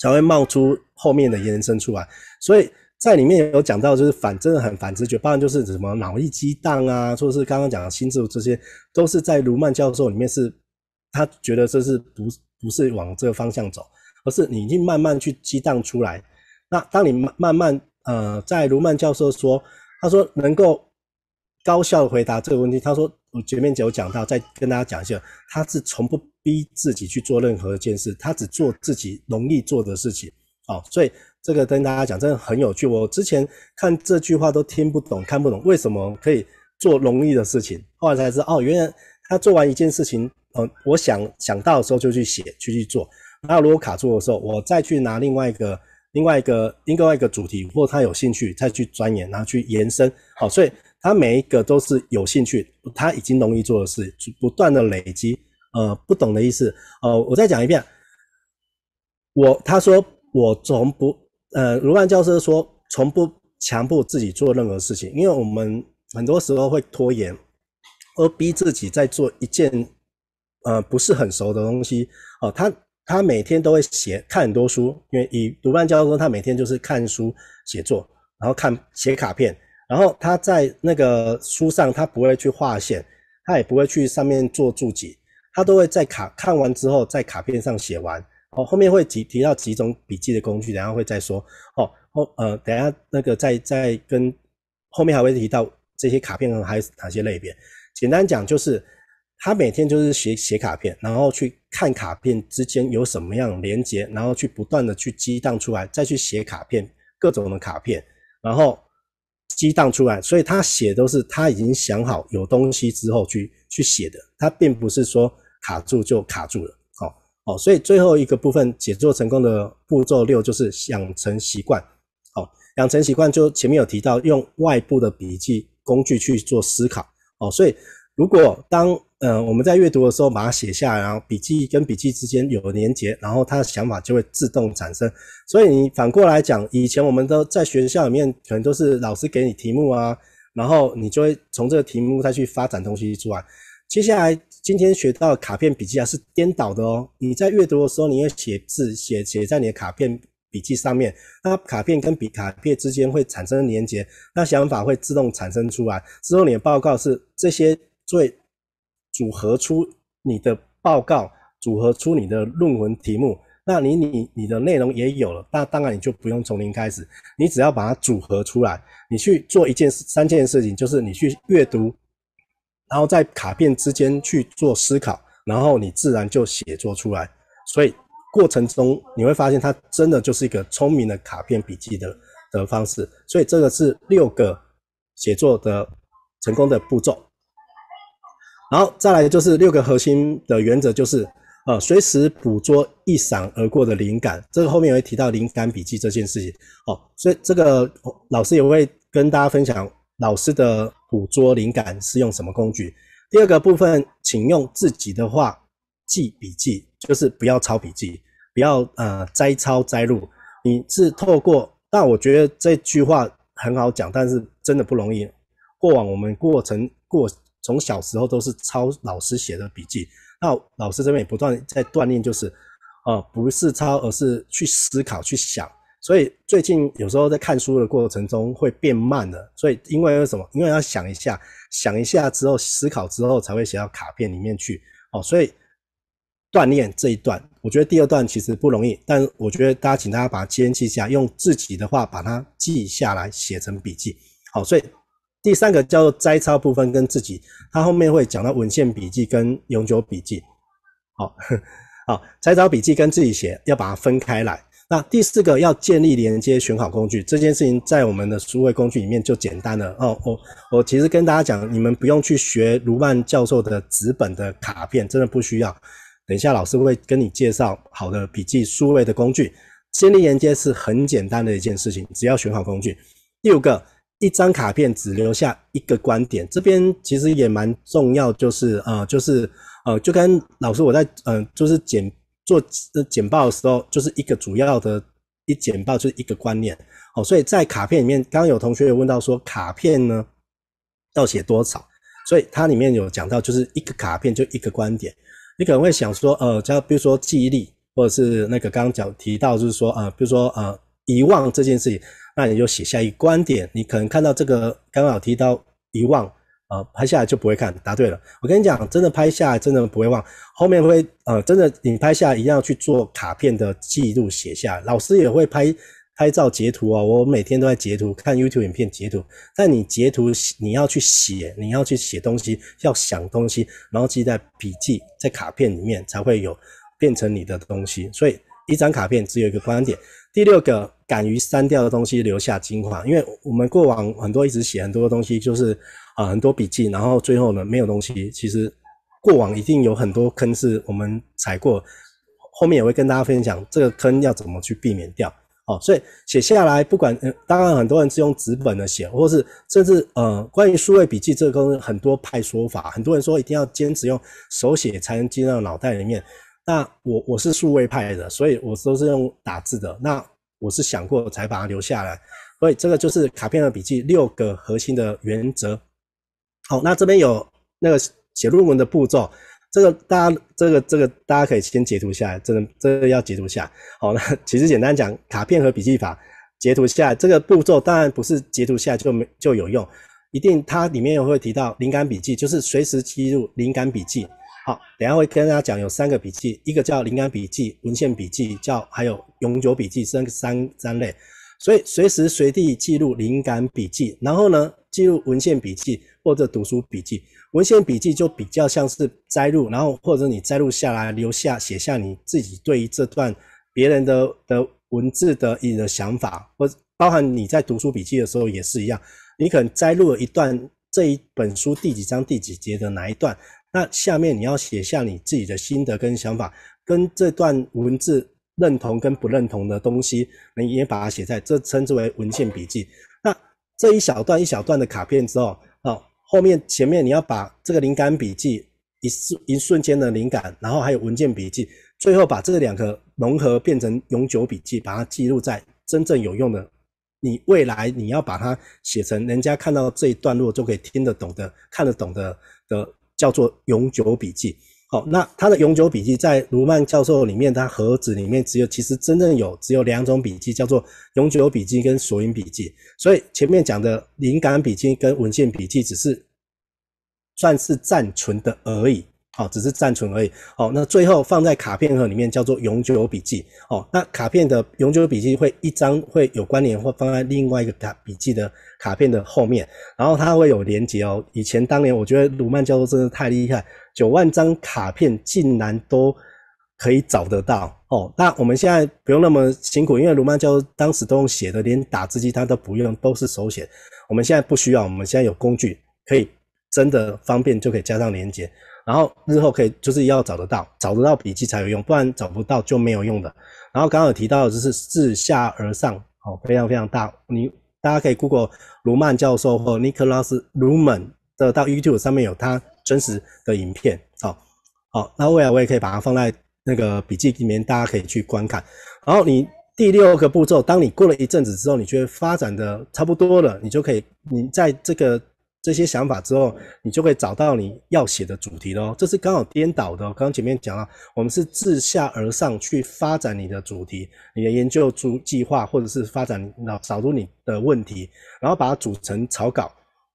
才会冒出后面的延伸出来，所以。在里面有讲到，就是反真的很反直觉，包然就是什么脑力激荡啊，或者是刚刚讲的心智，这些都是在卢曼教授里面是，他觉得这是不不是往这个方向走，而是你已经慢慢去激荡出来。那当你慢慢呃，在卢曼教授说，他说能够高效回答这个问题，他说我前面有讲到，再跟大家讲一下，他是从不逼自己去做任何一件事，他只做自己容易做的事情。哦，所以。这个跟大家讲真的很有趣，我之前看这句话都听不懂，看不懂为什么可以做容易的事情，后来才知道哦，原来他做完一件事情，呃，我想想到的时候就去写去去做，然如果卡住的时候，我再去拿另外一个另外一个另外一个主题，或他有兴趣再去钻研，然后去延伸，好，所以他每一个都是有兴趣，他已经容易做的事，不断的累积，呃，不懂的意思，呃，我再讲一遍，我他说我从不。呃，卢曼教授说，从不强迫自己做任何事情，因为我们很多时候会拖延，而逼自己在做一件呃不是很熟的东西。哦，他他每天都会写看很多书，因为以卢曼教授说，他每天就是看书写作，然后看写卡片，然后他在那个书上他不会去划线，他也不会去上面做注解，他都会在卡看完之后在卡片上写完。哦，后面会提提到几种笔记的工具，然后会再说。哦，后呃，等下那个再再跟后面还会提到这些卡片还有哪些类别。简单讲就是他每天就是写写卡片，然后去看卡片之间有什么样连接，然后去不断的去激荡出来，再去写卡片各种的卡片，然后激荡出来。所以他写都是他已经想好有东西之后去去写的，他并不是说卡住就卡住了。哦，所以最后一个部分写作成功的步骤六就是养成习惯。好，养成习惯就前面有提到，用外部的笔记工具去做思考。哦，所以如果当呃我们在阅读的时候把它写下，来，然后笔记跟笔记之间有连结，然后他的想法就会自动产生。所以你反过来讲，以前我们都在学校里面，可能都是老师给你题目啊，然后你就会从这个题目再去发展东西出来。接下来。今天学到卡片笔记啊是颠倒的哦。你在阅读的时候，你要写字写写在你的卡片笔记上面。那卡片跟笔卡片之间会产生连接，那想法会自动产生出来。之后你的报告是这些最组合出你的报告，组合出你的论文题目。那你你你的内容也有了，那当然你就不用从零开始，你只要把它组合出来。你去做一件事三件事情，就是你去阅读。然后在卡片之间去做思考，然后你自然就写作出来。所以过程中你会发现，它真的就是一个聪明的卡片笔记的的方式。所以这个是六个写作的成功的步骤。然后再来就是六个核心的原则，就是呃，随时捕捉一闪而过的灵感。这个后面也会提到灵感笔记这件事情。哦，所以这个老师也会跟大家分享。老师的捕捉灵感是用什么工具？第二个部分，请用自己的话记笔记，就是不要抄笔记，不要呃摘抄摘录。你是透过，但我觉得这句话很好讲，但是真的不容易。过往我们过程过从小时候都是抄老师写的笔记，那老师这边也不断在锻炼，就是呃不是抄，而是去思考去想。所以最近有时候在看书的过程中会变慢了，所以因为为什么？因为要想一下，想一下之后思考之后才会写到卡片里面去。哦。所以锻炼这一段，我觉得第二段其实不容易，但我觉得大家请大家把它坚记下，用自己的话把它记下来，写成笔记。好，所以第三个叫做摘抄部分跟自己，他后面会讲到文献笔记跟永久笔记。好 好，摘抄笔记跟自己写要把它分开来。那第四个要建立连接，选好工具这件事情，在我们的数位工具里面就简单了哦。我我其实跟大家讲，你们不用去学卢曼教授的纸本的卡片，真的不需要。等一下老师会跟你介绍好的笔记数位的工具，建立连接是很简单的一件事情，只要选好工具。第五个，一张卡片只留下一个观点，这边其实也蛮重要，就是呃，就是呃，就跟老师我在嗯，就是简。做呃简报的时候，就是一个主要的一简报就是一个观念哦，所以在卡片里面，刚刚有同学有问到说卡片呢要写多少，所以它里面有讲到就是一个卡片就一个观点，你可能会想说，呃，像比如说记忆力，或者是那个刚刚讲提到就是说，呃，比如说呃遗忘这件事情，那你就写下一观点，你可能看到这个刚刚有提到遗忘。呃，拍下来就不会看，答对了。我跟你讲，真的拍下，来真的不会忘。后面会呃，真的你拍下，一定要去做卡片的记录，写下。老师也会拍拍照、截图啊。我每天都在截图看 YouTube 影片截图，但你截图你要去写，你要去写东西，要想东西，然后记在笔记、在卡片里面，才会有变成你的东西。所以一张卡片只有一个观点。第六个。敢于删掉的东西留下精华，因为我们过往很多一直写很多东西，就是啊很多笔记，然后最后呢没有东西。其实过往一定有很多坑是我们踩过，后面也会跟大家分享这个坑要怎么去避免掉。好，所以写下来，不管嗯，当然很多人是用纸本的写，或是甚至呃，关于数位笔记这个，很多派说法，很多人说一定要坚持用手写才能记到脑袋里面。那我我是数位派的，所以我都是用打字的。那我是想过才把它留下来，所以这个就是卡片和笔记六个核心的原则。好，那这边有那个写论文的步骤，这个大家这个这个大家可以先截图下来，这个这个要截图下。好，那其实简单讲，卡片和笔记法截图下这个步骤，当然不是截图下就没就有用，一定它里面会提到灵感笔记，就是随时记录灵感笔记。好，等下会跟大家讲，有三个笔记，一个叫灵感笔记，文献笔记，叫还有永久笔记，三个三三类。所以随时随地记录灵感笔记，然后呢，记录文献笔记或者读书笔记。文献笔记就比较像是摘录，然后或者你摘录下来，留下写下你自己对于这段别人的的文字的你的想法，或包含你在读书笔记的时候也是一样，你可能摘录了一段这一本书第几章第几节的哪一段。那下面你要写下你自己的心得跟想法，跟这段文字认同跟不认同的东西，你也把它写在，这称之为文献笔记。那这一小段一小段的卡片之后，好，后面前面你要把这个灵感笔记一瞬一瞬间的灵感，然后还有文件笔记，最后把这两个融合变成永久笔记，把它记录在真正有用的。你未来你要把它写成人家看到这一段落就可以听得懂的、看得懂的的。叫做永久笔记。好，那他的永久笔记在卢曼教授里面，他盒子里面只有其实真正有只有两种笔记，叫做永久笔记跟索引笔记。所以前面讲的灵感笔记跟文献笔记，只是算是暂存的而已。好，只是暂存而已。好，那最后放在卡片盒里面叫做永久笔记。哦，那卡片的永久笔记会一张会有关联，或放在另外一个卡笔记的卡片的后面，然后它会有连接哦。以前当年我觉得鲁曼教授真的太厉害，九万张卡片竟然都可以找得到。哦，那我们现在不用那么辛苦，因为鲁曼教授当时都用写的，连打字机他都不用，都是手写。我们现在不需要，我们现在有工具可以真的方便就可以加上连接。然后日后可以就是要找得到，找得到笔记才有用，不然找不到就没有用的。然后刚刚提到就是自下而上，哦，非常非常大。你大家可以 Google 卢曼教授或 n i c r u m a n 的到 YouTube 上面有他真实的影片，好，好，那未来我也可以把它放在那个笔记里面，大家可以去观看。然后你第六个步骤，当你过了一阵子之后，你觉得发展的差不多了，你就可以，你在这个。这些想法之后，你就会找到你要写的主题喽。这是刚好颠倒的。刚刚前面讲了，我们是自下而上去发展你的主题、你的研究主计划，或者是发展那扫除你的问题，然后把它组成草稿。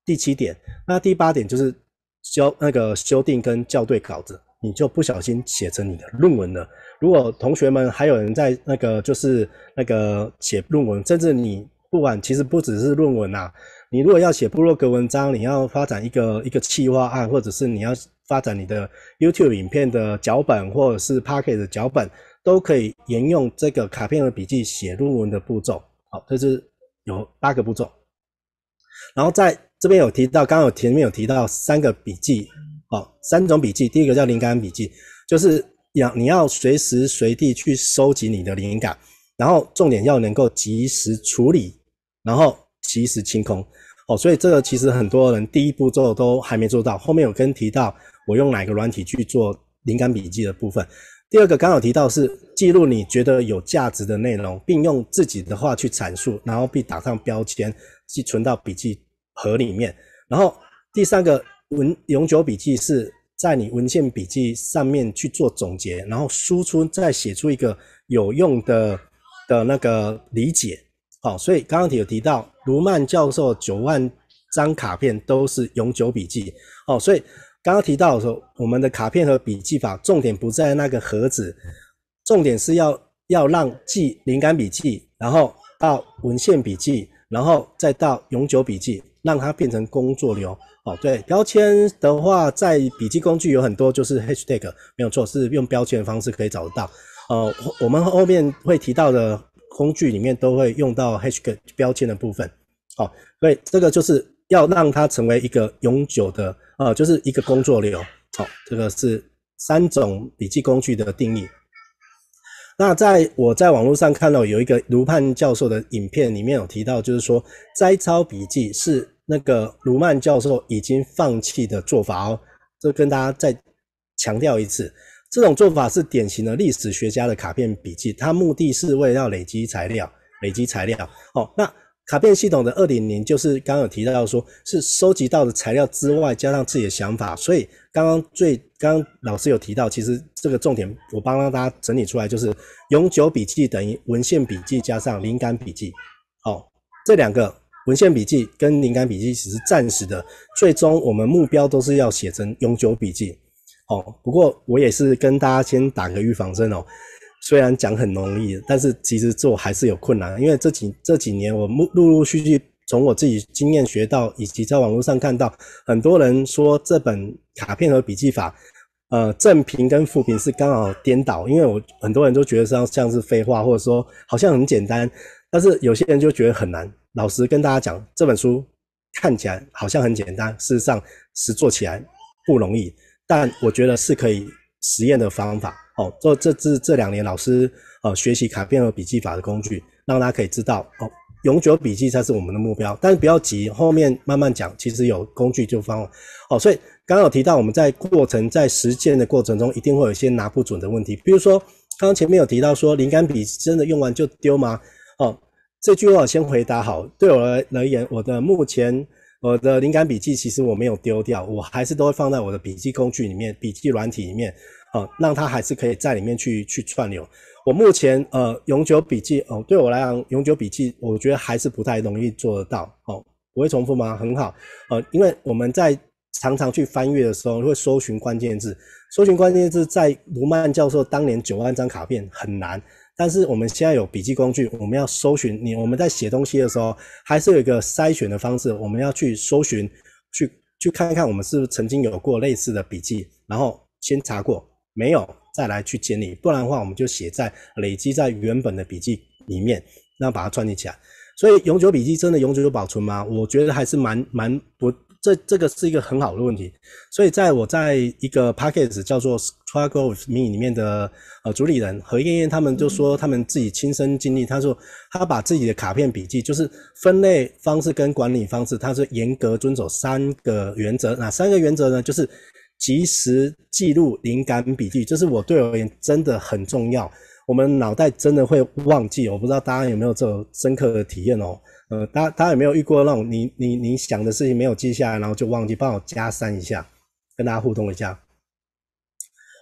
第七点，那第八点就是修那个修订跟校对稿子，你就不小心写成你的论文了。如果同学们还有人在那个就是那个写论文，甚至你不管其实不只是论文啊。你如果要写落格文章，你要发展一个一个企划案，或者是你要发展你的 YouTube 影片的脚本，或者是 Pcket 的脚本，都可以沿用这个卡片的笔记写论文的步骤。好，这是有八个步骤。然后在这边有提到，刚有前面有提到三个笔记，好，三种笔记。第一个叫灵感笔记，就是要你要随时随地去收集你的灵感，然后重点要能够及时处理，然后。及时清空哦，所以这个其实很多人第一步骤都还没做到。后面有跟提到我用哪个软体去做灵感笔记的部分。第二个刚好提到是记录你觉得有价值的内容，并用自己的话去阐述，然后并打上标签，去存到笔记盒里面。然后第三个文永久笔记是在你文献笔记上面去做总结，然后输出再写出一个有用的的那个理解。好，所以刚刚有提到卢曼教授九万张卡片都是永久笔记。哦，所以刚刚提到的时候，我们的卡片和笔记法重点不在那个盒子，重点是要要让记灵感笔记，然后到文献笔记，然后再到永久笔记，让它变成工作流。哦，对，标签的话，在笔记工具有很多，就是 hashtag 没有错，是用标签的方式可以找得到。呃，我我们后面会提到的。工具里面都会用到 h a c 标签的部分，好，所以这个就是要让它成为一个永久的，呃，就是一个工作流，好，这个是三种笔记工具的定义。那在我在网络上看到有一个卢曼教授的影片，里面有提到，就是说摘抄笔记是那个卢曼教授已经放弃的做法哦，这跟大家再强调一次。这种做法是典型的历史学家的卡片笔记，它目的是为了累积材料、累积材料。哦，那卡片系统的二点零就是刚刚有提到，说是收集到的材料之外，加上自己的想法。所以刚刚最刚老师有提到，其实这个重点，我帮大家整理出来，就是永久笔记等于文献笔记加上灵感笔记。好，这两个文献笔记跟灵感笔记只是暂时的，最终我们目标都是要写成永久笔记。哦，不过我也是跟大家先打个预防针哦。虽然讲很容易，但是其实做还是有困难。因为这几这几年，我陆陆续续从我自己经验学到，以及在网络上看到，很多人说这本卡片和笔记法，呃，正频跟负频是刚好颠倒。因为我很多人都觉得像像是废话，或者说好像很简单，但是有些人就觉得很难。老实跟大家讲，这本书看起来好像很简单，事实上是做起来不容易。但我觉得是可以实验的方法哦。这这这这两年老师呃学习卡片和笔记法的工具，让大家可以知道哦，永久笔记才是我们的目标。但是不要急，后面慢慢讲。其实有工具就方哦。所以刚刚有提到我们在过程在实践的过程中，一定会有一些拿不准的问题。比如说刚刚前面有提到说，灵感笔真的用完就丢吗？哦，这句话先回答好。对我而言，我的目前。我的灵感笔记其实我没有丢掉，我还是都会放在我的笔记工具里面、笔记软体里面，啊，让它还是可以在里面去去串流。我目前呃，永久笔记哦，对我来讲，永久笔记我觉得还是不太容易做得到，哦，不会重复吗？很好，呃，因为我们在常常去翻阅的时候，会搜寻关键字，搜寻关键字在卢曼教授当年九万张卡片很难。但是我们现在有笔记工具，我们要搜寻你我们在写东西的时候，还是有一个筛选的方式，我们要去搜寻，去去看一看我们是不是曾经有过类似的笔记，然后先查过没有，再来去整理，不然的话我们就写在累积在原本的笔记里面，那把它串联起来。所以永久笔记真的永久有保存吗？我觉得还是蛮蛮不。这这个是一个很好的问题，所以在我在一个 p a c k a s e 叫做 Struggle with Me 里面的呃主理人何燕燕，他们就说他们自己亲身经历，他说他把自己的卡片笔记，就是分类方式跟管理方式，他是严格遵守三个原则。哪三个原则呢？就是及时记录灵感笔记，这是我对而言真的很重要。我们脑袋真的会忘记，我不知道大家有没有这种深刻的体验哦。呃，大大家有没有遇过那种你你你想的事情没有记下来，然后就忘记？帮我加三一下，跟大家互动一下。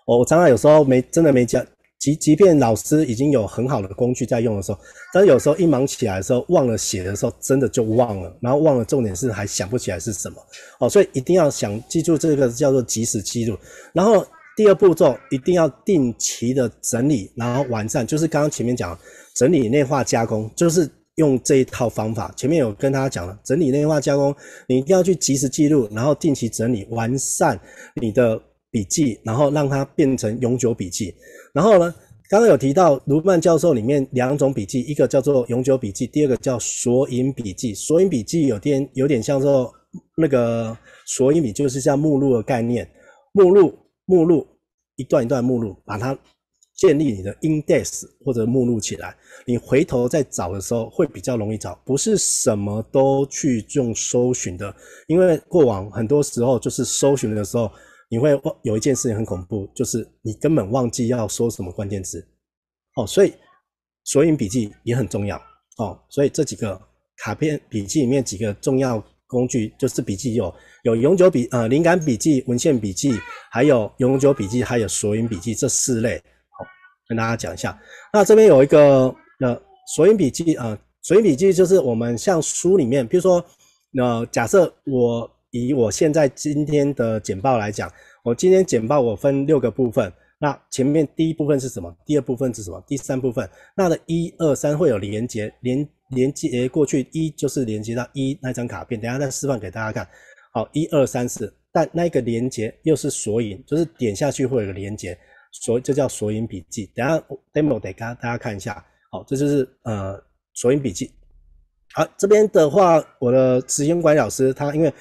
我常常有时候没真的没加，即即便老师已经有很好的工具在用的时候，但是有时候一忙起来的时候，忘了写的时候，真的就忘了，然后忘了重点是还想不起来是什么哦，所以一定要想记住这个叫做及时记录。然后第二步骤一定要定期的整理，然后完善，就是刚刚前面讲整理、内化、加工，就是。用这一套方法，前面有跟大家讲了，整理内化加工，你一定要去及时记录，然后定期整理完善你的笔记，然后让它变成永久笔记。然后呢，刚刚有提到卢曼教授里面两种笔记，一个叫做永久笔记，第二个叫索引笔记。索引笔记有点有点像说那个索引笔，就是像目录的概念，目录目录一段一段目录，把它。建立你的 index 或者目录起来，你回头再找的时候会比较容易找。不是什么都去用搜寻的，因为过往很多时候就是搜寻的时候，你会有一件事情很恐怖，就是你根本忘记要搜什么关键词哦。所以索引笔记也很重要哦。所以这几个卡片笔记里面几个重要工具，就是笔记有有永久笔呃灵感笔记、文献笔记，还有永久笔记，还有索引笔记这四类。跟大家讲一下，那这边有一个呃索引笔记啊，索引笔记就是我们像书里面，比如说呃假设我以我现在今天的简报来讲，我今天简报我分六个部分，那前面第一部分是什么？第二部分是什么？第三部分那的一二三会有连接，连连接过去一就是连接到一那张卡片，等下再示范给大家看。好，一二三四，但那个连接又是索引，就是点下去会有个连接。所这叫索引笔记，等下 demo 得跟大家看一下，好，这就是呃索引笔记。好，这边的话，我的时间管理老师他，因为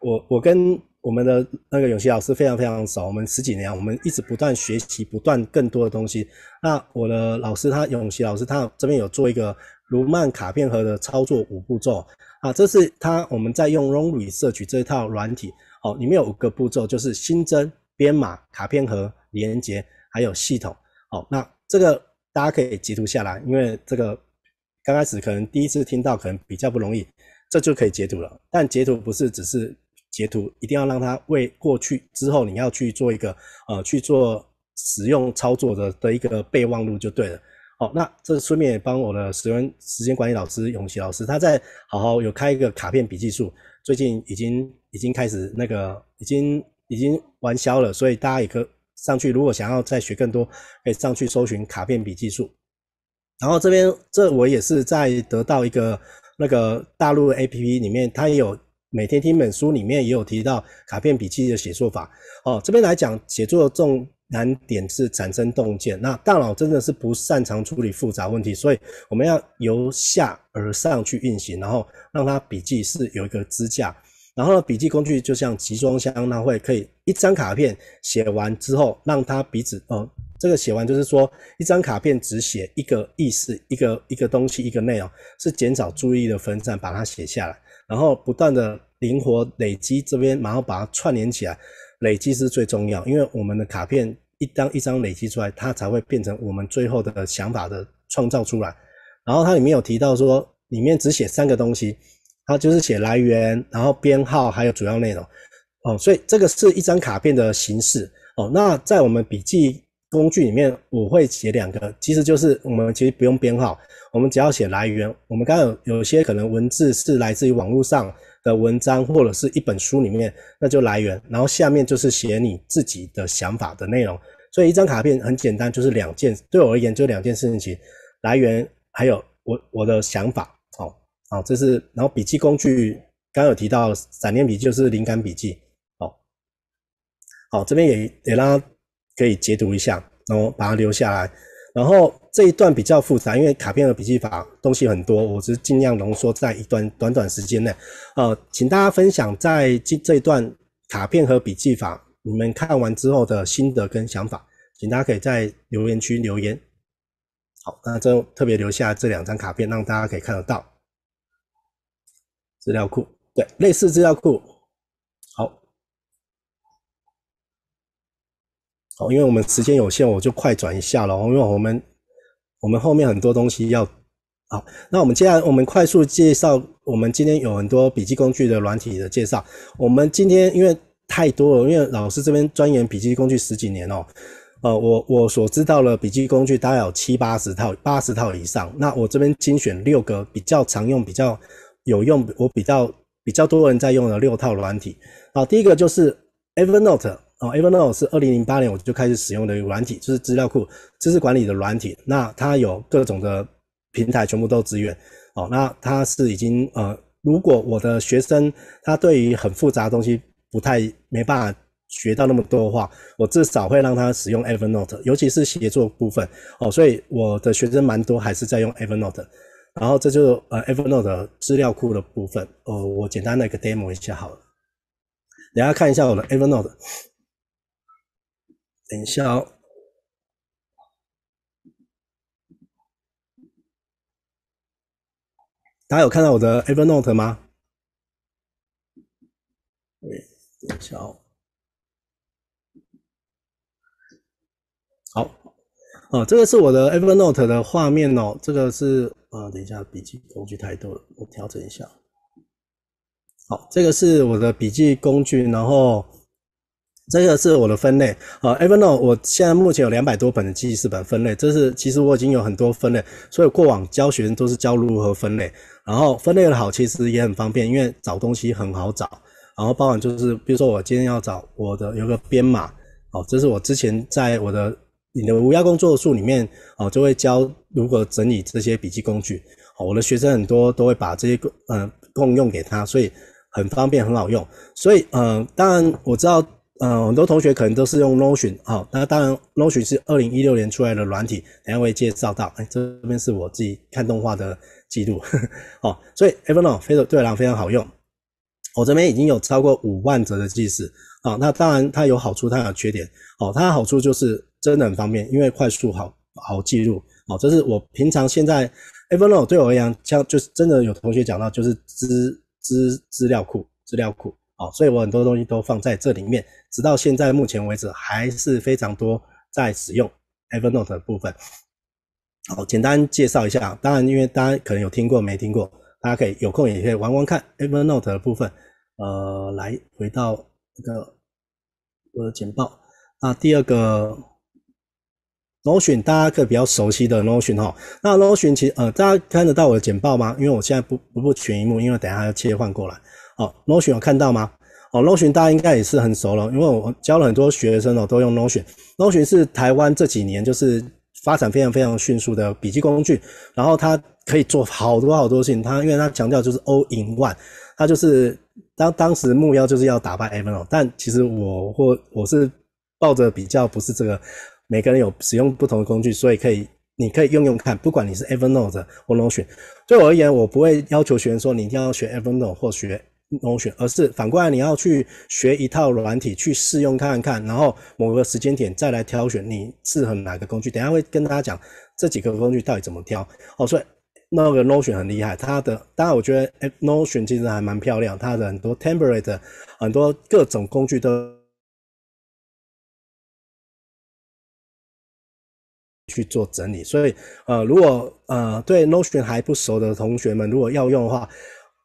我我跟我们的那个永琪老师非常非常熟，我们十几年，我们一直不断学习，不断更多的东西。那我的老师他，永琪老师他这边有做一个卢曼卡片盒的操作五步骤。啊，这是他我们在用 Rongrui 摄取这一套软体，哦，里面有五个步骤，就是新增编码卡片盒连接。还有系统哦，那这个大家可以截图下来，因为这个刚开始可能第一次听到可能比较不容易，这就可以截图了。但截图不是只是截图，一定要让它为过去之后你要去做一个呃去做使用操作的的一个备忘录就对了。好，那这顺便也帮我的使用时间管理老师永琪老师，他在好好有开一个卡片笔记术，最近已经已经开始那个已经已经玩消了，所以大家也可。上去如果想要再学更多，可以上去搜寻卡片笔记术。然后这边这我也是在得到一个那个大陆 A P P 里面，它也有每天听本书里面也有提到卡片笔记的写作法。哦，这边来讲写作的重难点是产生洞见。那大脑真的是不擅长处理复杂问题，所以我们要由下而上去运行，然后让它笔记是有一个支架。然后呢，笔记工具就像集装箱，它会可以一张卡片写完之后，让它彼此哦，这个写完就是说，一张卡片只写一个意思、一个一个东西、一个内容，是减少注意的分散，把它写下来，然后不断的灵活累积这边，然后把它串联起来，累积是最重要，因为我们的卡片一张一张累积出来，它才会变成我们最后的想法的创造出来。然后它里面有提到说，里面只写三个东西。它就是写来源，然后编号，还有主要内容。哦，所以这个是一张卡片的形式。哦，那在我们笔记工具里面，我会写两个，其实就是我们其实不用编号，我们只要写来源。我们刚刚有些可能文字是来自于网络上的文章，或者是一本书里面，那就来源。然后下面就是写你自己的想法的内容。所以一张卡片很简单，就是两件。对我而言，就两件事情：来源，还有我我的想法。好，这是然后笔记工具，刚刚有提到闪念笔就是灵感笔记。好，好这边也也让可以截图一下，然后把它留下来。然后这一段比较复杂，因为卡片和笔记法东西很多，我只是尽量浓缩在一段短短时间内。呃，请大家分享在这这一段卡片和笔记法，你们看完之后的心得跟想法，请大家可以在留言区留言。好，那这特别留下这两张卡片，让大家可以看得到。资料库对，类似资料库，好，好，因为我们时间有限，我就快转一下了。因为我们，我们后面很多东西要，好，那我们接下来我们快速介绍，我们今天有很多笔记工具的软体的介绍。我们今天因为太多了，因为老师这边钻研笔记工具十几年哦，呃，我我所知道的笔记工具大概有七八十套，八十套以上。那我这边精选六个比较常用、比较。有用，我比较比较多人在用的六套软体。好，第一个就是 Evernote，e v e r n o t e 是二零零八年我就开始使用的软体，就是资料库、知识管理的软体。那它有各种的平台，全部都支援。好，那它是已经呃，如果我的学生他对于很复杂东西不太没办法学到那么多的话，我至少会让他使用 Evernote，尤其是写作部分。哦，所以我的学生蛮多还是在用 Evernote。然后这就呃，Evernote 的资料库的部分，呃，我简单的一个 demo 一下好了。等下看一下我的 Evernote，等一下哦。大家有看到我的 Evernote 吗？对，等一下哦。好，哦，这个是我的 Evernote 的画面哦，这个是。啊，等一下，笔记工具太多了，我调整一下。好，这个是我的笔记工具，然后这个是我的分类啊。Evernote，我现在目前有两百多本的记事本分类，这是其实我已经有很多分类，所以过往教学都是教如何分类。然后分类的好，其实也很方便，因为找东西很好找。然后包含就是，比如说我今天要找我的有个编码，哦，这是我之前在我的。你的无压工作术里面哦，就会教如何整理这些笔记工具哦。我的学生很多都会把这些共嗯共用给他，所以很方便很好用。所以嗯，当然我知道嗯很多同学可能都是用 Notion 哦。那当然 Notion 是二零一六年出来的软体，等下会介绍到。哎，这边是我自己看动画的记录 哦，所以 Evernote 非常对狼非常好用。我这边已经有超过五万则的记事啊。那当然它有好处，它有缺点哦。它的好处就是。真的很方便，因为快速好好记录，哦，这是我平常现在 Evernote 对我而言，像就是真的有同学讲到，就是资资资料库资料库，哦，所以我很多东西都放在这里面，直到现在目前为止还是非常多在使用 Evernote 的部分。好，简单介绍一下，当然因为大家可能有听过没听过，大家可以有空也可以玩玩看 Evernote 的部分，呃，来回到这个的简报，那第二个。Notion，大家可比较熟悉的 Notion 哈。那 Notion 其实呃，大家看得到我的简报吗？因为我现在不不不选一幕，因为等下要切换过来。哦，Notion 有看到吗？哦，Notion 大家应该也是很熟了，因为我教了很多学生哦，都用 Notion。Notion 是台湾这几年就是发展非常非常迅速的笔记工具，然后它可以做好多好多事情。它因为它强调就是 All in One，它就是当当时目标就是要打败 Evernote，但其实我或我是抱着比较不是这个。每个人有使用不同的工具，所以可以，你可以用用看。不管你是 Evernote 或 Notion，对我而言，我不会要求学员说你一定要学 Evernote 或学 Notion，而是反过来你要去学一套软体去试用看看，然后某个时间点再来挑选你适合哪个工具。等下会跟大家讲这几个工具到底怎么挑。哦，所以 Notion 很厉害，它的当然我觉得 Notion 其实还蛮漂亮，它的很多 template，很多各种工具都。去做整理，所以呃，如果呃对 Notion 还不熟的同学们，如果要用的话，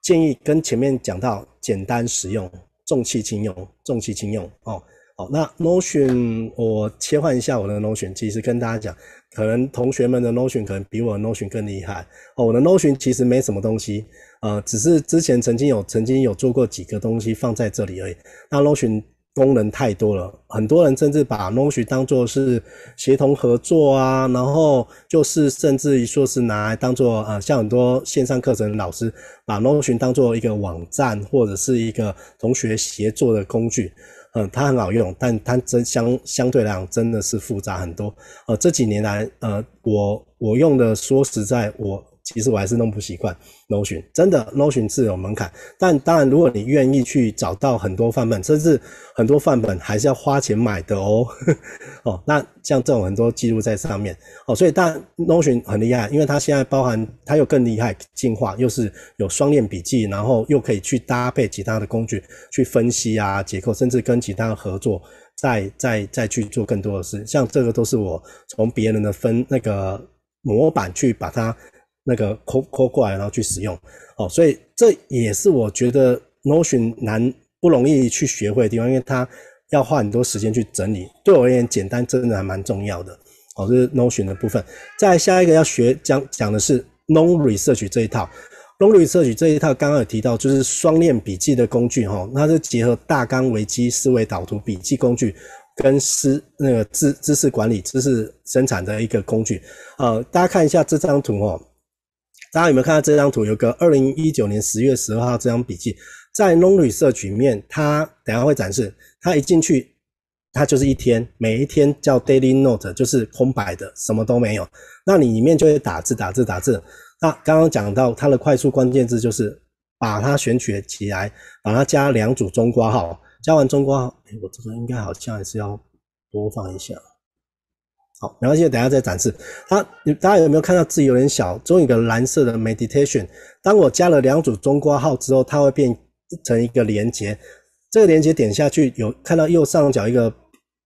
建议跟前面讲到，简单实用，重器轻用，重器轻用哦。好，那 Notion 我切换一下我的 Notion，其实跟大家讲，可能同学们的 Notion 可能比我 Notion 更厉害哦。我的 Notion 其实没什么东西，呃，只是之前曾经有曾经有做过几个东西放在这里而已。那 Notion 功能太多了，很多人甚至把 Notion 当作是协同合作啊，然后就是甚至于说是拿来当做呃，像很多线上课程老师把 Notion 当做一个网站或者是一个同学协作的工具，嗯，它很好用，但它真相相对来讲真的是复杂很多。呃，这几年来，呃，我我用的说实在我。其实我还是弄不习惯，Notion 真的 Notion 是有门槛，但当然如果你愿意去找到很多范本，甚至很多范本还是要花钱买的哦。哦，那像这种很多记录在上面哦，所以但 Notion 很厉害，因为它现在包含它又更厉害，进化又是有双链笔记，然后又可以去搭配其他的工具去分析啊、结构，甚至跟其他合作，再再再去做更多的事。像这个都是我从别人的分那个模板去把它。那个抠抠过来，然后去使用哦，所以这也是我觉得 Notion 难不容易去学会的地方，因为它要花很多时间去整理。对我而言，简单真的还蛮重要的哦。这是 Notion 的部分。再下一个要学讲讲的是 l o n e l y c h 这一套。Longly c h 这一套，刚刚有提到就是双链笔记的工具哦，那是结合大纲、维基、思维导图、笔记工具跟知那个知知识管理、知识生产的一个工具。呃，大家看一下这张图哦。大家有没有看到这张图？有个二零一九年十月十二号这张笔记，在弄旅社里面，它等下会展示。它一进去，它就是一天，每一天叫 daily note，就是空白的，什么都没有。那你里面就会打字，打字，打字。那刚刚讲到它的快速关键字，就是把它选取起来，把它加两组中括号。加完中括号，哎，我这个应该好像还是要播放一下。好，然后现在等下再展示它。大家有没有看到字有点小？中一个蓝色的 meditation。当我加了两组中括号之后，它会变成一个连接。这个连接点下去，有看到右上角一个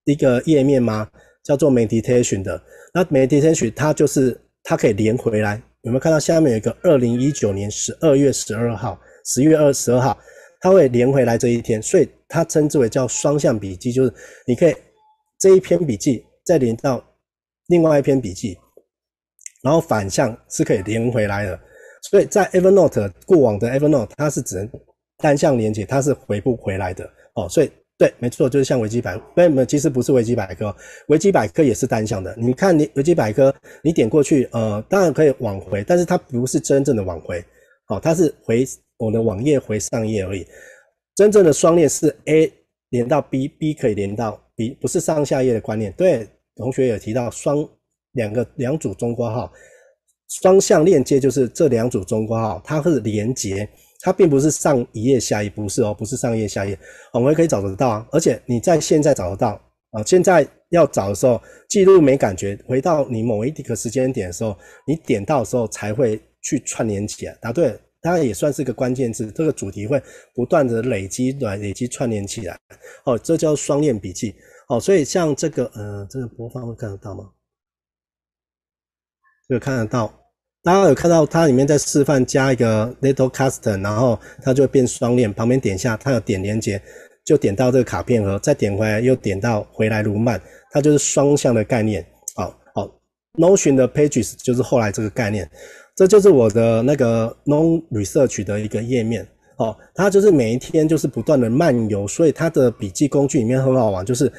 一个页面吗？叫做 meditation 的。那 meditation 它就是它可以连回来。有没有看到下面有一个二零一九年十二月十二号、十月二十二号？它会连回来这一天，所以它称之为叫双向笔记，就是你可以这一篇笔记再连到。另外一篇笔记，然后反向是可以连回来的，所以在 Evernote 过往的 Evernote 它是只能单向连接，它是回不回来的哦。所以对，没错，就是像维基百科，但其实不是维基百科，维基百科也是单向的。你看，你维基百科你点过去，呃，当然可以往回，但是它不是真正的往回，好，它是回我的网页回上页而已。真正的双链是 A 连到 B，B 可以连到 B，不是上下页的关联，对。同学也提到双两个两组中括号双向链接，就是这两组中括号，它是连接，它并不是上一页下一页，不是哦，不是上一页下页，我们也可以找得到啊，而且你在现在找得到啊，现在要找的时候记录没感觉，回到你某一个时间点的时候，你点到的时候才会去串联起来。答对，当然也算是个关键字，这个主题会不断的累积的累积串联起来，哦，这叫双链笔记。好，所以像这个，呃，这个播放会看得到吗？有看得到？大家有看到它里面在示范加一个 little custom，然后它就变双链，旁边点一下，它有点连接，就点到这个卡片盒，再点回来又点到回来如漫，它就是双向的概念。好，好，notion 的 pages 就是后来这个概念，这就是我的那个 non research 的一个页面。哦，它就是每一天就是不断的漫游，所以它的笔记工具里面很好玩，就是。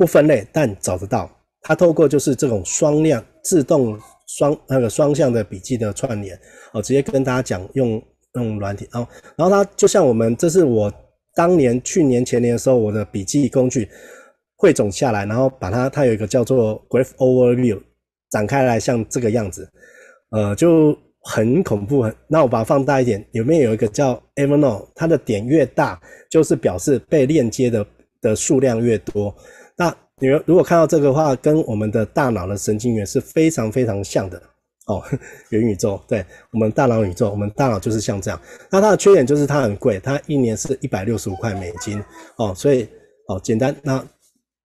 不分类，但找得到。它透过就是这种双量自动双那个双向的笔记的串联，哦，直接跟大家讲用用软体哦。然后它就像我们，这是我当年去年前年的时候我的笔记工具汇总下来，然后把它它有一个叫做 Graph Overview 展开来像这个样子，呃，就很恐怖很。那我把它放大一点，里面有一个叫 Evernote，它的点越大就是表示被链接的的数量越多。你们如果看到这个话，跟我们的大脑的神经元是非常非常像的哦。元宇宙，对我们大脑宇宙，我们大脑就是像这样。那它的缺点就是它很贵，它一年是一百六十五块美金哦。所以哦，简单，那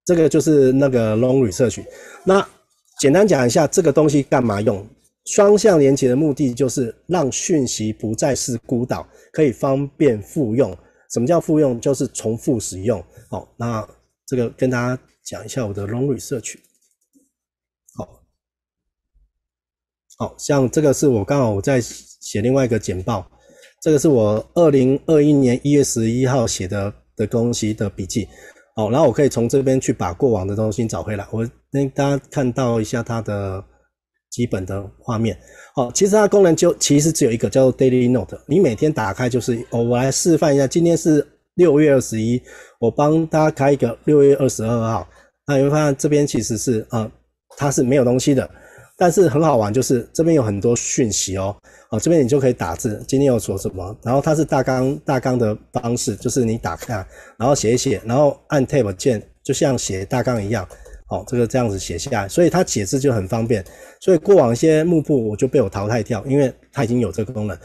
这个就是那个 Long r a r c h 那简单讲一下这个东西干嘛用？双向连接的目的就是让讯息不再是孤岛，可以方便复用。什么叫复用？就是重复使用。哦，那这个跟大家。讲一下我的 l o n g r 社区，好，好像这个是我刚好我在写另外一个简报，这个是我二零二一年一月十一号写的的东西的笔记，好，然后我可以从这边去把过往的东西找回来。我让大家看到一下它的基本的画面，好，其实它功能就其实只有一个，叫做 Daily Note。你每天打开就是我，我来示范一下，今天是六月二十一，我帮大家开一个六月二十二号。那你会发现这边其实是呃，它是没有东西的，但是很好玩，就是这边有很多讯息哦。哦，这边你就可以打字，今天要说什么？然后它是大纲，大纲的方式，就是你打开，然后写一写，然后按 Tab 键，就像写大纲一样。哦，这个这样子写下来，所以它写字就很方便。所以过往一些幕布我就被我淘汰掉，因为它已经有这个功能。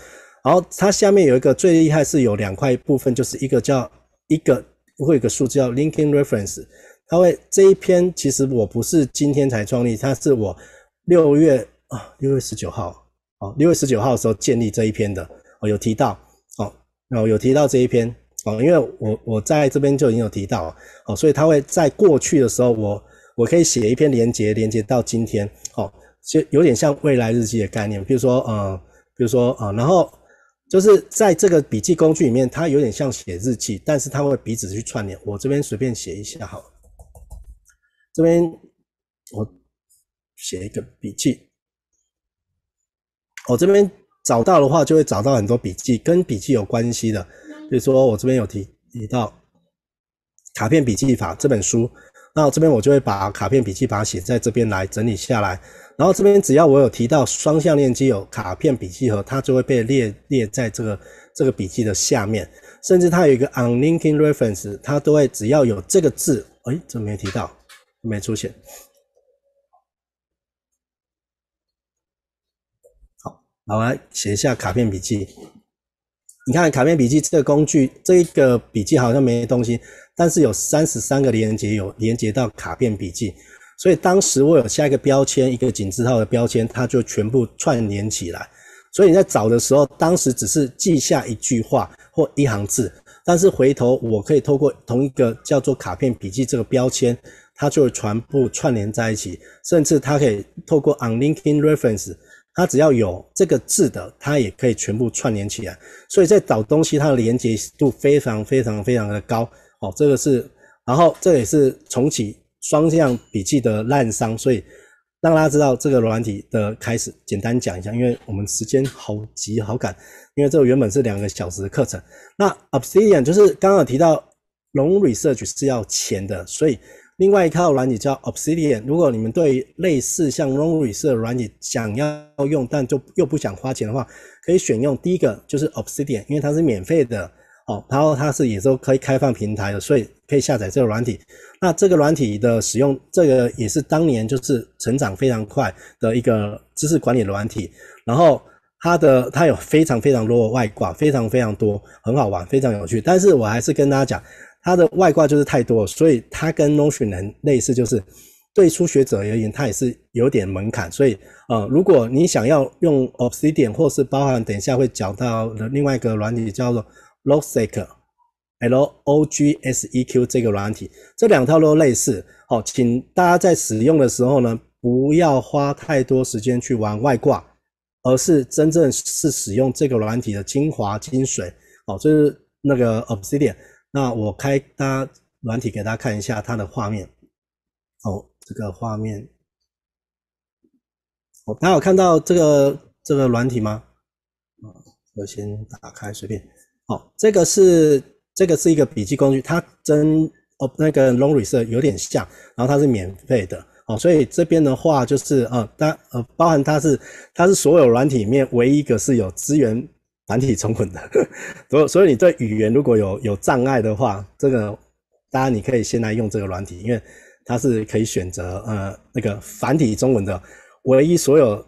然后它下面有一个最厉害，是有两块部分，就是一个叫一个会有个数字叫 Linking Reference。它会这一篇其实我不是今天才创立，它是我六月啊六月十九号哦六月十九号的时候建立这一篇的哦有提到哦然后有提到这一篇哦因为我我在这边就已经有提到哦所以它会在过去的时候我我可以写一篇连接连接到今天哦就有点像未来日记的概念，比如说嗯比如说啊然后就是在这个笔记工具里面它有点像写日记，但是它会彼此去串联。我这边随便写一下哈。这边我写一个笔记，我这边找到的话就会找到很多笔记，跟笔记有关系的，比如说我这边有提提到卡片笔记法这本书，那这边我就会把卡片笔记法写在这边来整理下来。然后这边只要我有提到双向链接有卡片笔记和，它就会被列列在这个这个笔记的下面。甚至它有一个 unlinking reference，它都会只要有这个字，哎，怎么没提到？没出现，好，我来写一下卡片笔记。你看，卡片笔记这个工具，这一个笔记好像没东西，但是有三十三个连接，有连接到卡片笔记。所以当时我有下一个标签，一个井字号的标签，它就全部串联起来。所以你在找的时候，当时只是记下一句话或一行字，但是回头我可以透过同一个叫做卡片笔记这个标签。它就会全部串联在一起，甚至它可以透过 unlinked reference，它只要有这个字的，它也可以全部串联起来。所以在找东西，它的连接度非常非常非常的高。哦，这个是，然后这也是重启双向笔记的烂伤，所以让大家知道这个软体的开始。简单讲一下，因为我们时间好急好赶，因为这个原本是两个小时的课程。那 Obsidian 就是刚刚提到 long research 是要钱的，所以。另外一套软体叫 Obsidian，如果你们对类似像 r o n i o n s 种软体想要用，但就又不想花钱的话，可以选用第一个就是 Obsidian，因为它是免费的，哦，然后它是也都可以开放平台的，所以可以下载这个软体。那这个软体的使用，这个也是当年就是成长非常快的一个知识管理软体，然后它的它有非常非常多外挂，非常非常多，很好玩，非常有趣。但是我还是跟大家讲。它的外挂就是太多所以它跟 n o t i o n 很类似，就是对初学者而言，它也是有点门槛。所以，呃，如果你想要用 Obsidian，或是包含等一下会讲到的另外一个软体叫做 Logseq，L O G S E Q 这个软体，这两套都类似。好，请大家在使用的时候呢，不要花太多时间去玩外挂，而是真正是使用这个软体的精华精髓。好，这是那个 Obsidian。那我开它软体给大家看一下它的画面，哦，这个画面，哦，大家有看到这个这个软体吗？啊，我先打开，随便。哦，这个是这个是一个笔记工具，它跟哦那个 Longris 有点像，然后它是免费的，哦，所以这边的话就是呃，它呃，包含它是它是所有软体里面唯一一个是有资源。繁体中文的，所所以你对语言如果有有障碍的话，这个当然你可以先来用这个软体，因为它是可以选择呃那个繁体中文的，唯一所有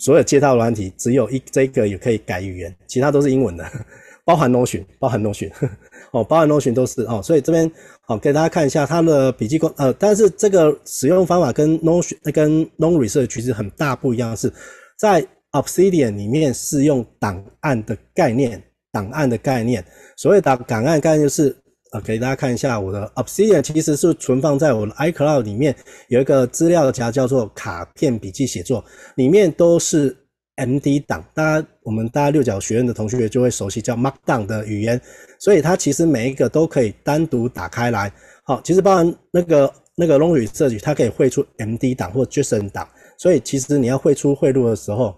所有接到软体只有一这个也可以改语言，其他都是英文的，包含 Notion，包含 Notion，哦，包含 Notion 都是哦，所以这边哦给大家看一下它的笔记功呃，但是这个使用方法跟 Notion 那跟 n o Research 其实很大不一样的是，在。Obsidian 里面是用档案的概念，档案的概念，所谓档档案概念就是，呃，给大家看一下我的 Obsidian 其实是存放在我的 iCloud 里面有一个资料夹叫做卡片笔记写作，里面都是 MD 档，大家我们大家六角学院的同学就会熟悉叫 Markdown 的语言，所以它其实每一个都可以单独打开来。好，其实包含那个那个 Longi 设计，它可以汇出 MD 档或 JSON 档，所以其实你要汇出汇入的时候。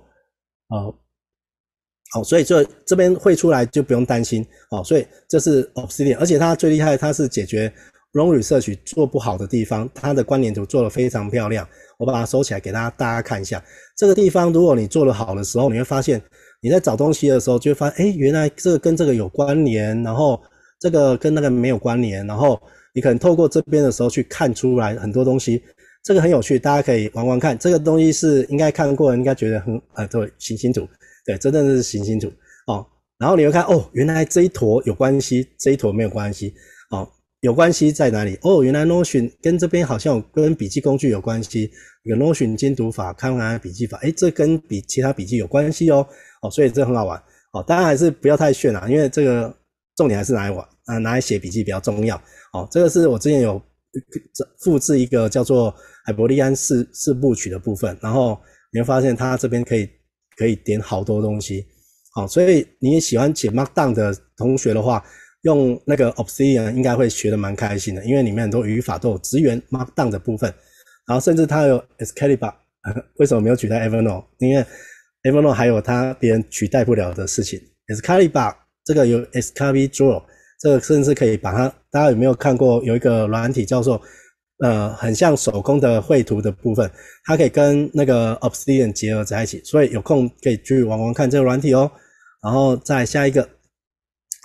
哦，好，所以这这边会出来就不用担心哦。所以这是 Obsidian，而且它最厉害，它是解决 l o n g e a r c h 做不好的地方，它的关联图做的非常漂亮。我把它收起来给大家，大家看一下。这个地方如果你做的好的时候，你会发现你在找东西的时候，就会发现哎，原来这个跟这个有关联，然后这个跟那个没有关联，然后你可能透过这边的时候去看出来很多东西。这个很有趣，大家可以玩玩看。这个东西是应该看过了，应该觉得很呃对，行星图，对，真的是行星图哦。然后你会看哦，原来这一坨有关系，这一坨没有关系。哦，有关系在哪里？哦，原来 notion 跟这边好像跟笔记工具有关系。有 notion 精读法、看完笔记法，哎，这跟笔其他笔记有关系哦。哦，所以这很好玩。哦，当然还是不要太炫啊，因为这个重点还是拿来玩呃，拿来写笔记比较重要。哦，这个是我之前有复制一个叫做。海伯利安四四部曲的部分，然后你会发现它这边可以可以点好多东西，好，所以你喜欢写 Markdown 的同学的话，用那个 Obsidian 应该会学的蛮开心的，因为里面很多语法都有支援 Markdown 的部分，然后甚至它有 Escalibar，为什么没有取代 Evernote？因为 Evernote 还有它别人取代不了的事情，Escalibar 这个有 Escalib u r a w 这个甚至可以把它，大家有没有看过有一个软体叫做？呃，很像手工的绘图的部分，它可以跟那个 Obsidian 结合在一起，所以有空可以去玩玩看这个软体哦。然后再下一个，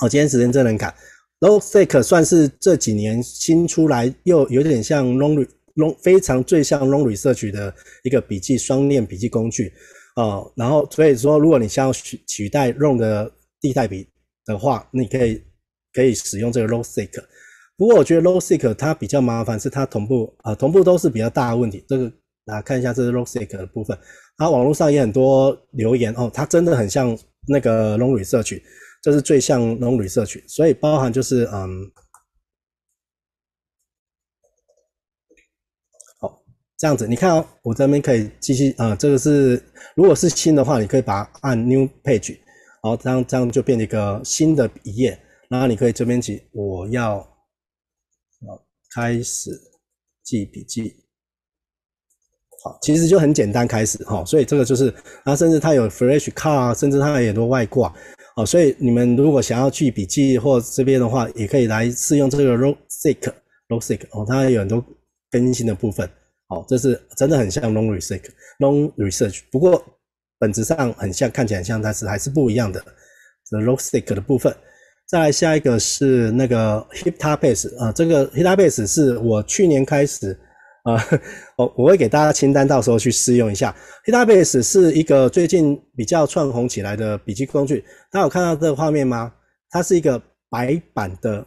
哦，今天时间真能赶。Lothic 算是这几年新出来又有点像 Longy Long 非常最像 Longy c h 的一个笔记双链笔记工具哦。然后所以说，如果你想要取取代 Long 的替代笔的话，你可以可以使用这个 Lothic。不过我觉得 l o g s e e k 它比较麻烦，是它同步啊，同步都是比较大的问题。这个大家看一下，这是 l o g s e e k 的部分。啊、网络上也很多留言哦，它真的很像那个龙 r 社 h 这是最像龙 r 社 h 所以包含就是嗯，好这样子，你看哦，我这边可以继续啊，这个是如果是新的话，你可以把按 New Page，然后这样这样就变一个新的一页，然后你可以这边去我要。开始记笔记，好，其实就很简单开始哈，所以这个就是，啊，甚至它有 fresh card，甚至它有很多外挂哦，所以你们如果想要记笔记或这边的话，也可以来试用这个 r o s i c r o s i c 哦，它有很多更新的部分哦，这是真的很像 long research long research，不过本质上很像，看起来像，但是还是不一样的 the r o s i c 的部分。再来下一个是那个 Hip Tapace 啊，这个 Hip Tapace 是我去年开始啊，我我会给大家清单，到时候去试用一下。Hip Tapace 是一个最近比较窜红起来的笔记工具。大家有看到这个画面吗？它是一个白板的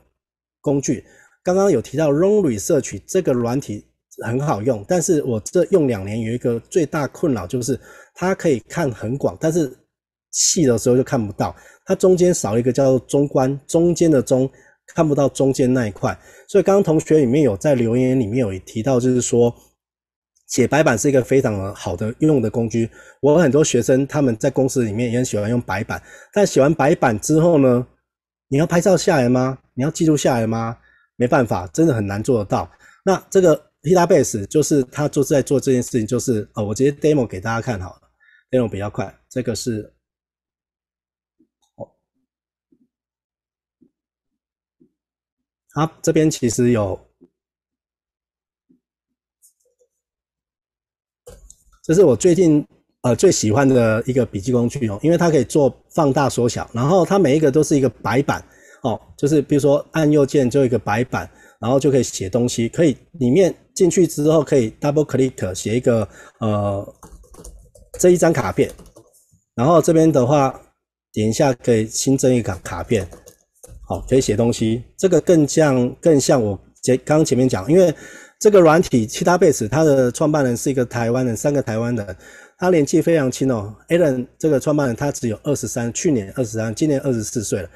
工具。刚刚有提到 Longly 摄取这个软体很好用，但是我这用两年有一个最大困扰就是它可以看很广，但是细的时候就看不到。它中间少一个叫做中观，中间的中看不到中间那一块，所以刚刚同学里面有在留言里面有提到，就是说写白板是一个非常好的用的工具。我很多学生他们在公司里面也很喜欢用白板，但写完白板之后呢，你要拍照下来吗？你要记录下来吗？没办法，真的很难做得到。那这个 h i t a b a s e 就是他做在做这件事情，就是呃，我直接 demo 给大家看好了，demo 比较快，这个是。好，这边其实有，这是我最近呃最喜欢的一个笔记工具哦，因为它可以做放大缩小，然后它每一个都是一个白板哦，就是比如说按右键就一个白板，然后就可以写东西，可以里面进去之后可以 double click 写一个呃这一张卡片，然后这边的话点一下可以新增一个卡片。哦，可以写东西，这个更像更像我前刚前面讲，因为这个软体其他贝斯，它的创办人是一个台湾人，三个台湾人，他年纪非常轻哦。a l a n 这个创办人他只有二十三，去年二十三，今年二十四岁了。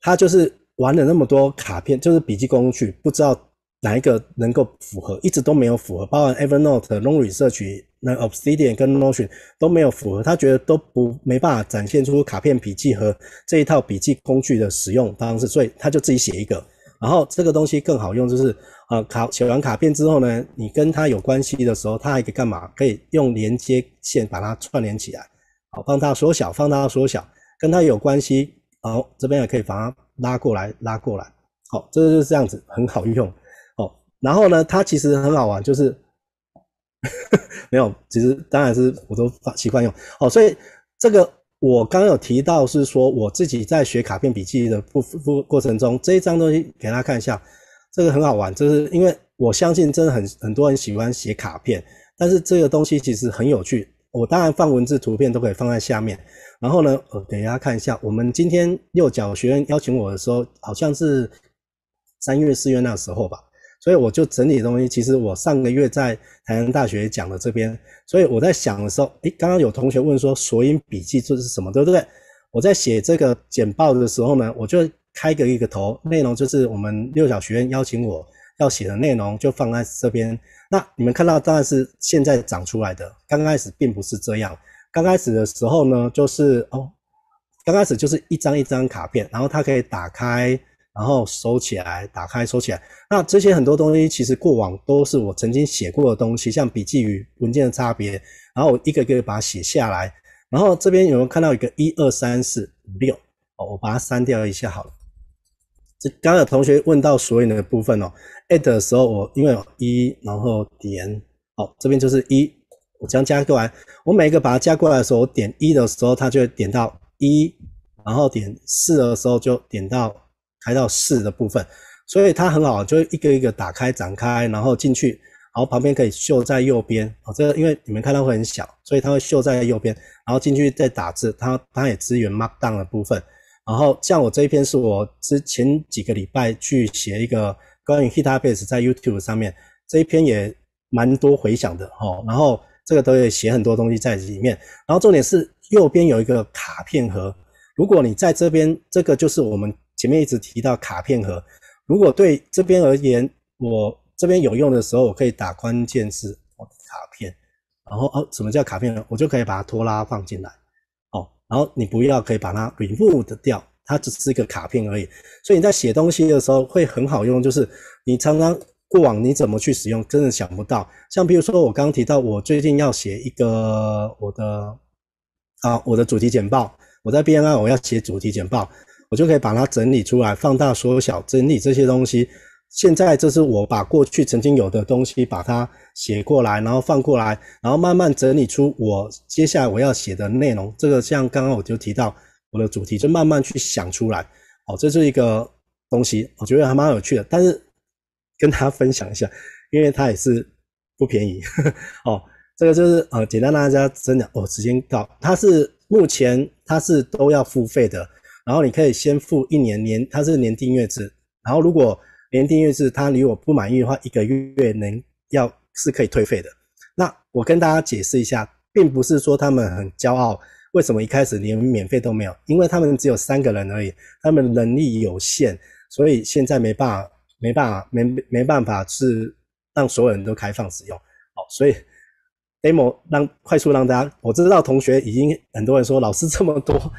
他就是玩了那么多卡片，就是笔记工具，不知道。哪一个能够符合？一直都没有符合，包括 Evernote、l o n g r 社 h 那 Obsidian 跟 Notion 都没有符合。他觉得都不没办法展现出卡片笔记和这一套笔记工具的使用，方式，所以他就自己写一个。然后这个东西更好用，就是呃卡写完卡片之后呢，你跟它有关系的时候，它还可以干嘛？可以用连接线把它串联起来，好，放大缩小，放大缩小，跟它有关系，好，这边也可以把它拉过来，拉过来，好，这个就是这样子，很好用。然后呢，它其实很好玩，就是 没有，其实当然是我都习惯用哦。所以这个我刚有提到是说我自己在学卡片笔记的不不过程中，这一张东西给大家看一下，这个很好玩，就是因为我相信真的很很多人喜欢写卡片，但是这个东西其实很有趣。我当然放文字、图片都可以放在下面。然后呢，呃，给大家看一下，我们今天幼教学院邀请我的时候，好像是三月、四月那时候吧。所以我就整理东西。其实我上个月在台湾大学讲的这边，所以我在想的时候，诶，刚刚有同学问说索引笔记这是什么，对不对？我在写这个简报的时候呢，我就开个一个头，内容就是我们六小学院邀请我要写的内容就放在这边。那你们看到当然是现在长出来的，刚开始并不是这样。刚开始的时候呢，就是哦，刚开始就是一张一张卡片，然后它可以打开。然后收起来，打开，收起来。那这些很多东西，其实过往都是我曾经写过的东西，像笔记与文件的差别。然后我一个一个把它写下来。然后这边有没有看到一个一二三四六？哦，我把它删掉一下好了。这刚刚有同学问到索引的部分哦，add 的时候我因为有一，然后点，哦，这边就是一，我这样加过来。我每一个把它加过来的时候，我点一的时候，它就会点到一，然后点四的时候就点到。开到四的部分，所以它很好，就一个一个打开展开，然后进去，然后旁边可以秀在右边。哦，这因为你们看到会很小，所以它会秀在右边，然后进去再打字。它它也支援 Markdown 的部分。然后像我这一篇是我之前几个礼拜去写一个关于 Hitabase 在 YouTube 上面这一篇也蛮多回响的哈。然后这个都会写很多东西在里面。然后重点是右边有一个卡片盒，如果你在这边，这个就是我们。前面一直提到卡片盒，如果对这边而言，我这边有用的时候，我可以打关键字“卡片”，然后哦，什么叫卡片呢？我就可以把它拖拉放进来，哦，然后你不要可以把它 remove 掉，它只是一个卡片而已。所以你在写东西的时候会很好用，就是你常常过往你怎么去使用，真的想不到。像比如说我刚刚提到，我最近要写一个我的啊我的主题简报，我在 B N I 我要写主题简报。我就可以把它整理出来，放大、缩小、整理这些东西。现在这是我把过去曾经有的东西把它写过来，然后放过来，然后慢慢整理出我接下来我要写的内容。这个像刚刚我就提到我的主题，就慢慢去想出来。哦，这是一个东西，我觉得还蛮有趣的。但是跟大家分享一下，因为它也是不便宜 哦。这个就是呃，简单大家真的哦。时间到，它是目前它是都要付费的。然后你可以先付一年年，它是年订阅制。然后如果年订阅制，他如果不满意的话，一个月能要是可以退费的。那我跟大家解释一下，并不是说他们很骄傲，为什么一开始连免费都没有？因为他们只有三个人而已，他们能力有限，所以现在没办法，没办法，没没办法是让所有人都开放使用。好，所以 demo 让快速让大家，我知道同学已经很多人说老师这么多，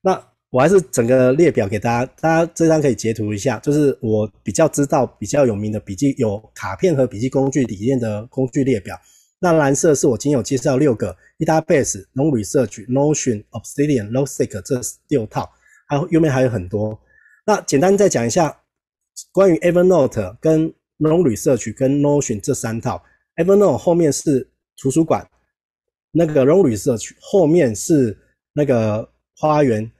那。我还是整个列表给大家，大家这张可以截图一下，就是我比较知道比较有名的笔记有卡片和笔记工具里面的工具列表。那蓝色是我今天有介绍六个：iBase、Long Research、Notion、Obsidian、l o s i c 这六套，还有右面还有很多。那简单再讲一下关于 Evernote 跟 Long Research 跟 Notion 这三套。Evernote 后面是图书馆，那个 Long Research 后面是那个花园。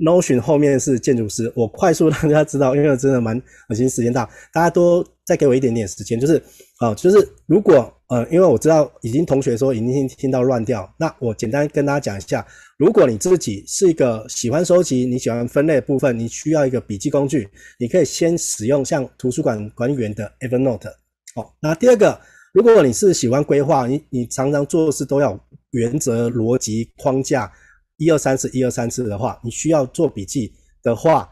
Notion 后面是建筑师，我快速让大家知道，因为真的蛮恶心，时间大，大家都再给我一点点时间，就是，啊，就是如果，呃，因为我知道已经同学说已经听到乱掉，那我简单跟大家讲一下，如果你自己是一个喜欢收集、你喜欢分类的部分，你需要一个笔记工具，你可以先使用像图书馆管理员的 Evernote。哦，那第二个，如果你是喜欢规划，你你常常做事都要原则、逻辑、框架。一二三次，一二三次的话，你需要做笔记的话，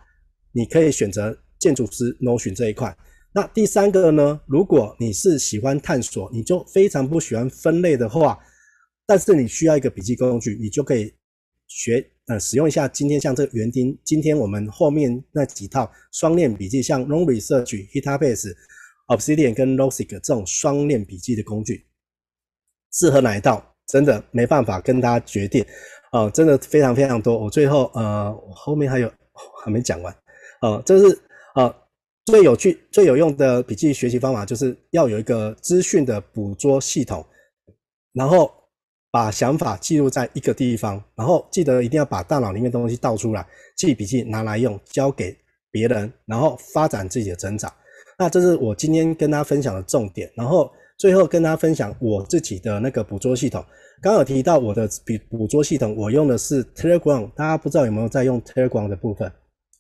你可以选择建筑师 Notion 这一块。那第三个呢？如果你是喜欢探索，你就非常不喜欢分类的话，但是你需要一个笔记工具，你就可以学呃使用一下。今天像这个园丁，今天我们后面那几套双链笔记，像 l o n g e Search、h i t a b e s Obsidian 跟 Rosic 这种双链笔记的工具，适合哪一套？真的没办法跟大家决定。啊，真的非常非常多。我最后呃，我后面还有还没讲完。啊，这是啊最有趣、最有用的笔记学习方法，就是要有一个资讯的捕捉系统，然后把想法记录在一个地方，然后记得一定要把大脑里面东西倒出来，记笔记拿来用，交给别人，然后发展自己的成长。那这是我今天跟大家分享的重点，然后最后跟大家分享我自己的那个捕捉系统。刚有提到我的捕捕捉系统，我用的是 Telegram。大家不知道有没有在用 Telegram 的部分？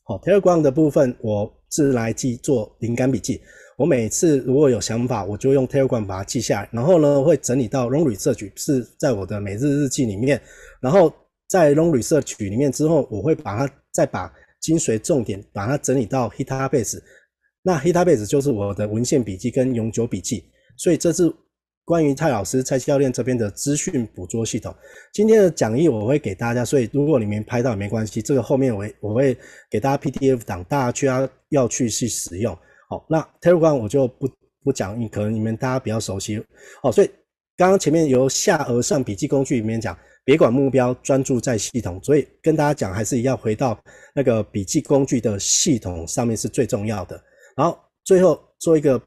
好，Telegram 的部分，我是来记做灵感笔记。我每次如果有想法，我就用 Telegram 把它记下来，然后呢，会整理到 l o n g l r c h 是在我的每日日记里面。然后在 l o n g l r c h 里面之后，我会把它再把精髓重点，把它整理到 Hitabase。那 Hitabase 就是我的文献笔记跟永久笔记，所以这是。关于蔡老师、蔡教练这边的资讯捕捉系统，今天的讲义我会给大家，所以如果你没拍到也没关系，这个后面我我会给大家 PDF 档，大家去要要去去使用。好，那 Telegram 我就不不讲，可能你们大家比较熟悉。好，所以刚刚前面由下而上笔记工具里面讲，别管目标，专注在系统。所以跟大家讲，还是要回到那个笔记工具的系统上面是最重要的。然后最后做一个。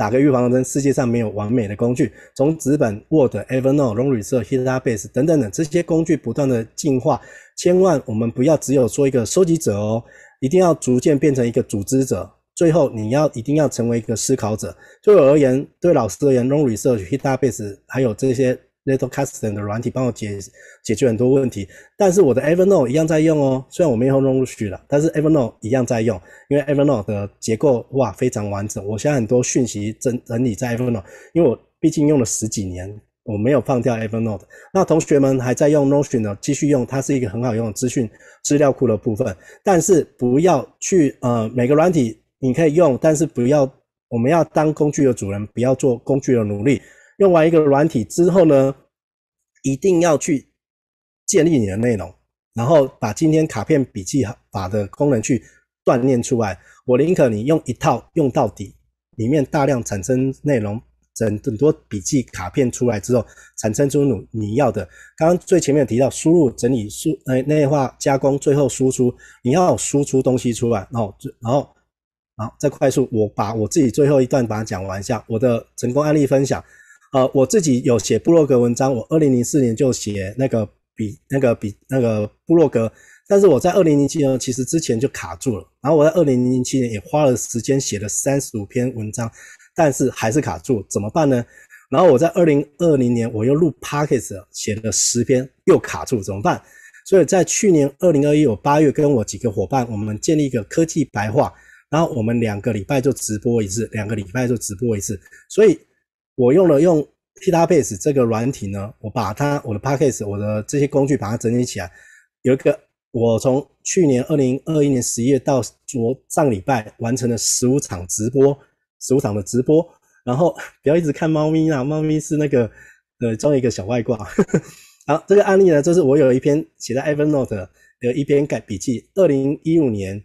打个预防针，世界上没有完美的工具。从纸本、Word、Evernote、Long Research、Hit Database 等等等这些工具不断的进化，千万我们不要只有说一个收集者哦，一定要逐渐变成一个组织者，最后你要一定要成为一个思考者。对我而言，对老师而言，Long Research、Hit Database 还有这些。Little Custom 的软体帮我解解决很多问题，但是我的 Evernote 一样在用哦。虽然我没有用 n o i 了，但是 Evernote 一样在用，因为 Evernote 的结构哇非常完整。我现在很多讯息整整理在 Evernote，因为我毕竟用了十几年，我没有放掉 Evernote。那同学们还在用 Notion 的，继续用它是一个很好用的资讯资料库的部分。但是不要去呃每个软体你可以用，但是不要我们要当工具的主人，不要做工具的奴隶。用完一个软体之后呢，一定要去建立你的内容，然后把今天卡片笔记法的功能去锻炼出来。我宁可你用一套用到底，里面大量产生内容，整很多笔记卡片出来之后，产生出你你要的。刚刚最前面提到输入整理输诶内化加工，最后输出你要输出东西出来然后然后，好，再快速我把我自己最后一段把它讲完一下，我的成功案例分享。呃，我自己有写布洛格文章，我二零零四年就写那个比那个比那个布洛格，但是我在二零零七年其实之前就卡住了，然后我在二零零七年也花了时间写了三十五篇文章，但是还是卡住，怎么办呢？然后我在二零二零年我又录 p o c k e t 写了十篇，又卡住，怎么办？所以在去年二零二一我八月跟我几个伙伴，我们建立一个科技白话，然后我们两个礼拜就直播一次，两个礼拜就直播一次，所以。我用了用 p a b a s e 这个软体呢，我把它我的 Pipage 我的这些工具把它整理起来。有一个我从去年二零二一年十月到昨上礼拜完成了十五场直播，十五场的直播。然后 不要一直看猫咪啦，猫咪是那个呃装一个小外挂。好，这个案例呢，就是我有一篇写在 Evernote 的一篇改笔记，二零一五年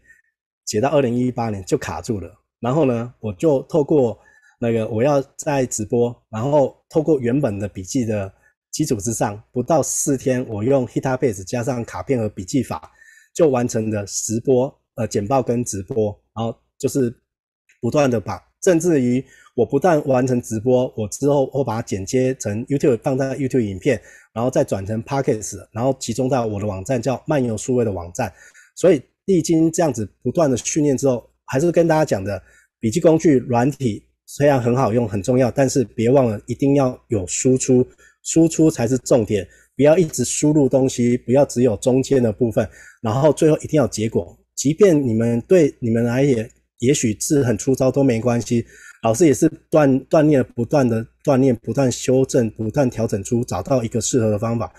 写到二零一八年就卡住了。然后呢，我就透过那个我要在直播，然后透过原本的笔记的基础之上，不到四天，我用 h i t a p a s e 加上卡片和笔记法，就完成了直播，呃，简报跟直播，然后就是不断的把，甚至于我不但完成直播，我之后会把它剪接成 YouTube 放在 YouTube 影片，然后再转成 Pockets，然后集中到我的网站叫漫游数位的网站。所以历经这样子不断的训练之后，还是跟大家讲的笔记工具软体。虽然很好用很重要，但是别忘了一定要有输出，输出才是重点。不要一直输入东西，不要只有中间的部分，然后最后一定要结果。即便你们对你们来也也许字很粗糙都没关系，老师也是锻锻炼不断的锻炼，不断修正，不断调整出找到一个适合的方法。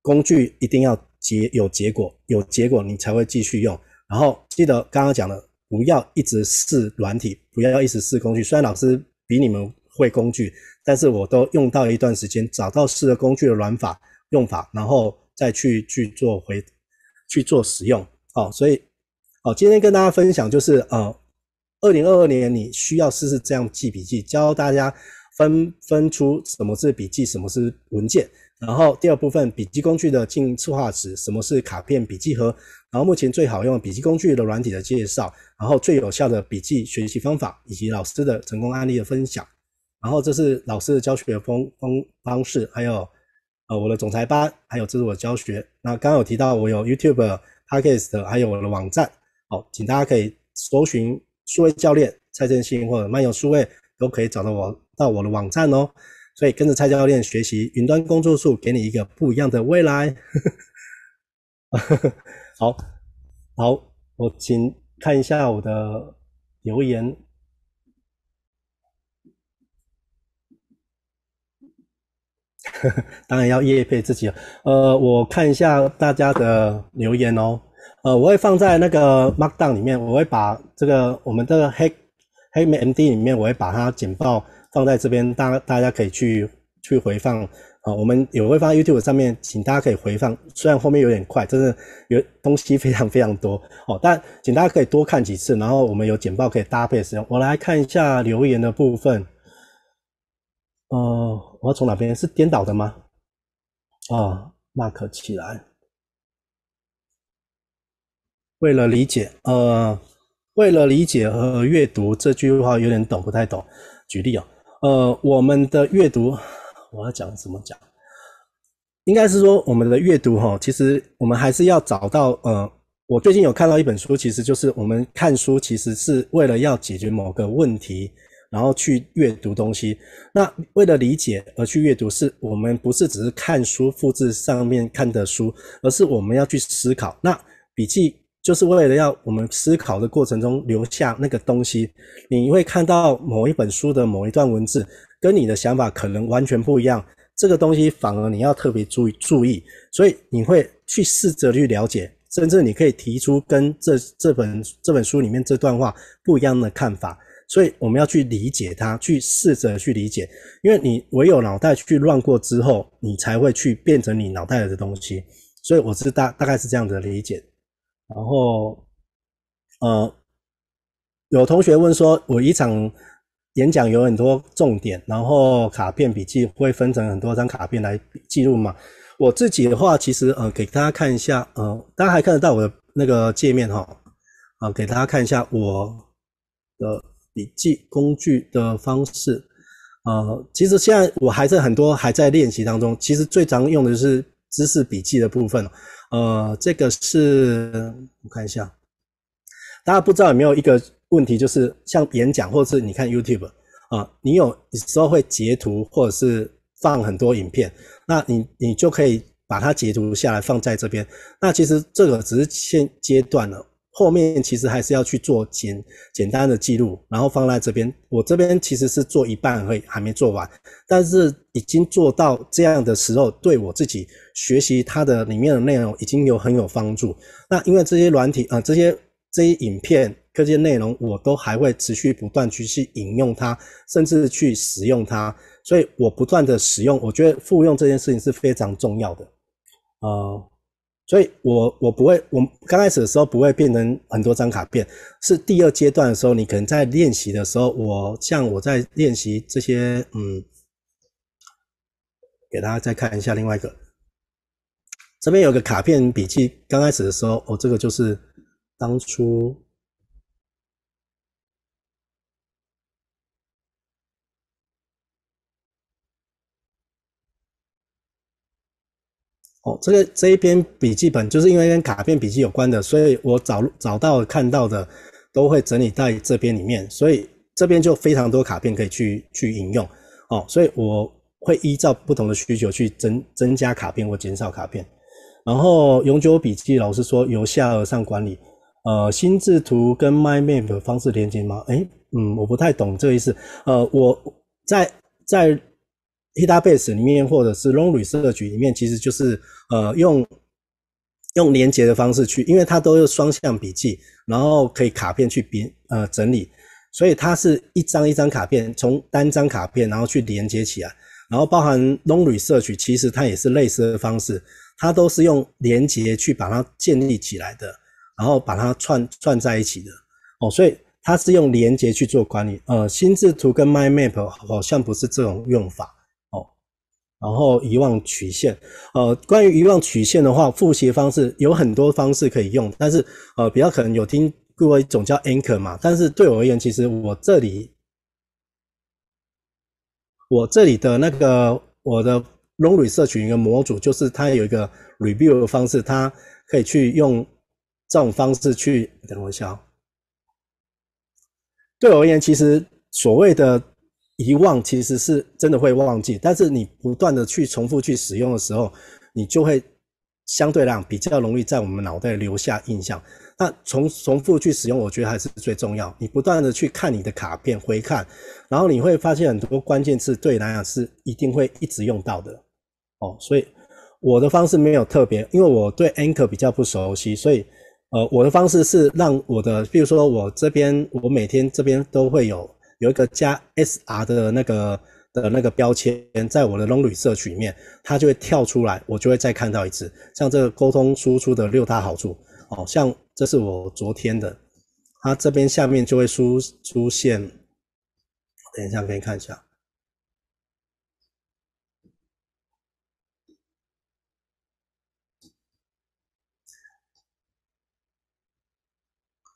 工具一定要结有结果，有结果你才会继续用。然后记得刚刚讲的。不要一直试软体，不要要一直试工具。虽然老师比你们会工具，但是我都用到一段时间，找到适合工具的软法用法，然后再去去做回去做使用。好，所以好，今天跟大家分享就是呃，二零二二年你需要试试这样记笔记，教大家分分出什么是笔记，什么是文件。然后第二部分笔记工具的进策划时，什么是卡片笔记盒？然后目前最好用笔记工具的软体的介绍，然后最有效的笔记学习方法，以及老师的成功案例的分享。然后这是老师的教学方方方式，还有呃我的总裁班，还有这是我教学。那刚刚有提到我有 YouTube podcast，还有我的网站。好，请大家可以搜寻数位教练蔡振兴或者漫游数位，都可以找到我到我的网站哦。所以跟着蔡教练学习云端工作术，给你一个不一样的未来。好，好，我请看一下我的留言。当然要夜配自己。呃，我看一下大家的留言哦。呃，我会放在那个 Markdown 里面，我会把这个我们这个黑黑莓 M D 里面，我会把它剪报。放在这边，大家大家可以去去回放啊。我们也会放在 YouTube 上面，请大家可以回放。虽然后面有点快，真的有东西非常非常多哦，但请大家可以多看几次。然后我们有简报可以搭配使用。我来看一下留言的部分。呃，我要从哪边？是颠倒的吗？啊，Mark 起来。为了理解，呃，为了理解和阅读这句话有点懂不太懂。举例哦，呃，我们的阅读，我要讲怎么讲，应该是说我们的阅读哈，其实我们还是要找到呃，我最近有看到一本书，其实就是我们看书，其实是为了要解决某个问题，然后去阅读东西。那为了理解而去阅读，是我们不是只是看书复制上面看的书，而是我们要去思考。那笔记。就是为了要我们思考的过程中留下那个东西，你会看到某一本书的某一段文字跟你的想法可能完全不一样，这个东西反而你要特别注意注意，所以你会去试着去了解，甚至你可以提出跟这这本这本书里面这段话不一样的看法，所以我们要去理解它，去试着去理解，因为你唯有脑袋去乱过之后，你才会去变成你脑袋里的东西，所以我是大大概是这样的理解。然后，呃，有同学问说，我一场演讲有很多重点，然后卡片笔记会分成很多张卡片来记录嘛？我自己的话，其实呃，给大家看一下，呃，大家还看得到我的那个界面哈，啊，给大家看一下我的笔记工具的方式。呃，其实现在我还是很多还在练习当中，其实最常用的是知识笔记的部分。呃，这个是我看一下，大家不知道有没有一个问题，就是像演讲或者是你看 YouTube 啊，你有有时候会截图或者是放很多影片，那你你就可以把它截图下来放在这边。那其实这个只是现阶段了。后面其实还是要去做简简单的记录，然后放在这边。我这边其实是做一半，还还没做完，但是已经做到这样的时候，对我自己学习它的里面的内容已经有很有帮助。那因为这些软体啊，这些这些影片这些内容，我都还会持续不断去去引用它，甚至去使用它。所以我不断的使用，我觉得复用这件事情是非常重要的。呃。所以我我不会，我刚开始的时候不会变成很多张卡片，是第二阶段的时候，你可能在练习的时候，我像我在练习这些，嗯，给大家再看一下另外一个，这边有个卡片笔记，刚开始的时候，哦，这个就是当初。哦，这个这一篇笔记本就是因为跟卡片笔记有关的，所以我找找到看到的都会整理在这边里面，所以这边就非常多卡片可以去去引用。哦，所以我会依照不同的需求去增增加卡片或减少卡片。然后永久笔记老师说由下而上管理，呃，心智图跟 My Map 方式连接吗？诶，嗯，我不太懂这意思。呃，我在在。He t a b a s e 里面，或者是 l o n g l r c h 里面，其实就是呃用用连接的方式去，因为它都是双向笔记，然后可以卡片去编呃整理，所以它是一张一张卡片，从单张卡片然后去连接起来，然后包含 l o n g l r c h 其实它也是类似的方式，它都是用连接去把它建立起来的，然后把它串串在一起的哦，所以它是用连接去做管理，呃，心智图跟 My Map 好像不是这种用法。然后遗忘曲线，呃，关于遗忘曲线的话，复习方式有很多方式可以用，但是呃，比较可能有听过一种叫 anchor 嘛。但是对我而言，其实我这里，我这里的那个我的 longer 社群一个模组，就是它有一个 review 的方式，它可以去用这种方式去等我一下。对我而言，其实所谓的。遗忘其实是真的会忘记，但是你不断的去重复去使用的时候，你就会相对来讲比较容易在我们脑袋留下印象。那重重复去使用，我觉得还是最重要。你不断的去看你的卡片，回看，然后你会发现很多关键词对你来讲是一定会一直用到的。哦，所以我的方式没有特别，因为我对 anchor 比较不熟悉，所以呃，我的方式是让我的，比如说我这边，我每天这边都会有。有一个加 S R 的那个的那个标签，在我的 Long l e s 社区里面，它就会跳出来，我就会再看到一次。像这个沟通输出的六大好处，哦，像这是我昨天的，它这边下面就会出出现。等一下，给你看一下。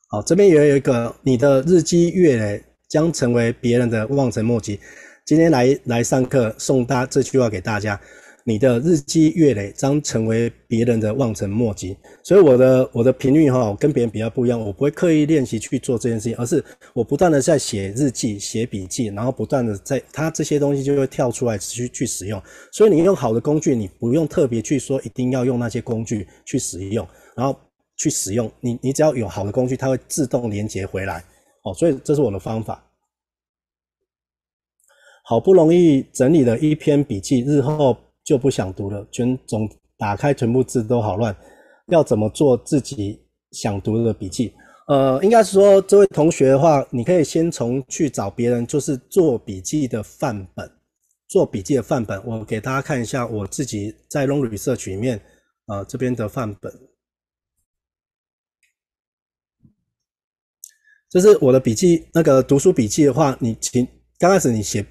好，这边也有一个你的日积月累。将成为别人的望尘莫及。今天来来上课，送他这句话给大家：你的日积月累将成为别人的望尘莫及。所以我的我的频率哈，跟别人比较不一样，我不会刻意练习去做这件事情，而是我不断的在写日记、写笔记，然后不断的在它这些东西就会跳出来去去使用。所以你用好的工具，你不用特别去说一定要用那些工具去使用，然后去使用你你只要有好的工具，它会自动连接回来。哦，所以这是我的方法。好不容易整理了一篇笔记，日后就不想读了。全总打开，全部字都好乱。要怎么做自己想读的笔记？呃，应该是说，这位同学的话，你可以先从去找别人，就是做笔记的范本。做笔记的范本，我给大家看一下我自己在 Longer 社区里面呃，这边的范本。就是我的笔记，那个读书笔记的话，你请刚开始你写，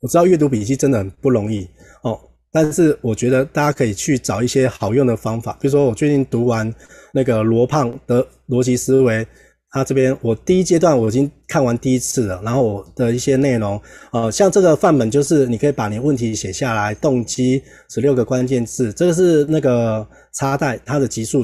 我知道阅读笔记真的很不容易哦，但是我觉得大家可以去找一些好用的方法，比如说我最近读完那个罗胖的《逻辑思维》，他这边我第一阶段我已经看完第一次了，然后我的一些内容，呃，像这个范本就是你可以把你问题写下来，动机十六个关键字，这个是那个插袋它的级数。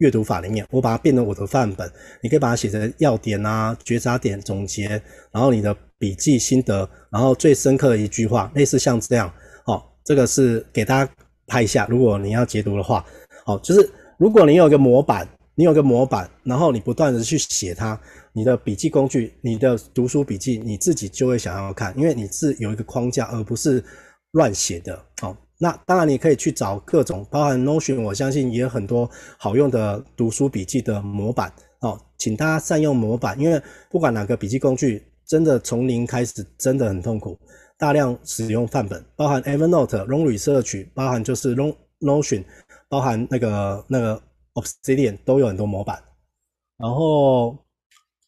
阅读法里面，我把它变成我的范本。你可以把它写成要点啊、绝杀点、总结，然后你的笔记心得，然后最深刻的一句话，类似像这样。好，这个是给大家拍一下。如果你要截图的话，好，就是如果你有个模板，你有个模板，然后你不断的去写它，你的笔记工具、你的读书笔记，你自己就会想要看，因为你是有一个框架，而不是乱写的。哦，那当然，你可以去找各种包含 Notion，我相信也有很多好用的读书笔记的模板哦，请大家善用模板，因为不管哪个笔记工具，真的从零开始真的很痛苦。大量使用范本，包含 Evernote、Long Research，包含就是 Long Notion，包含那个那个 Obsidian 都有很多模板。然后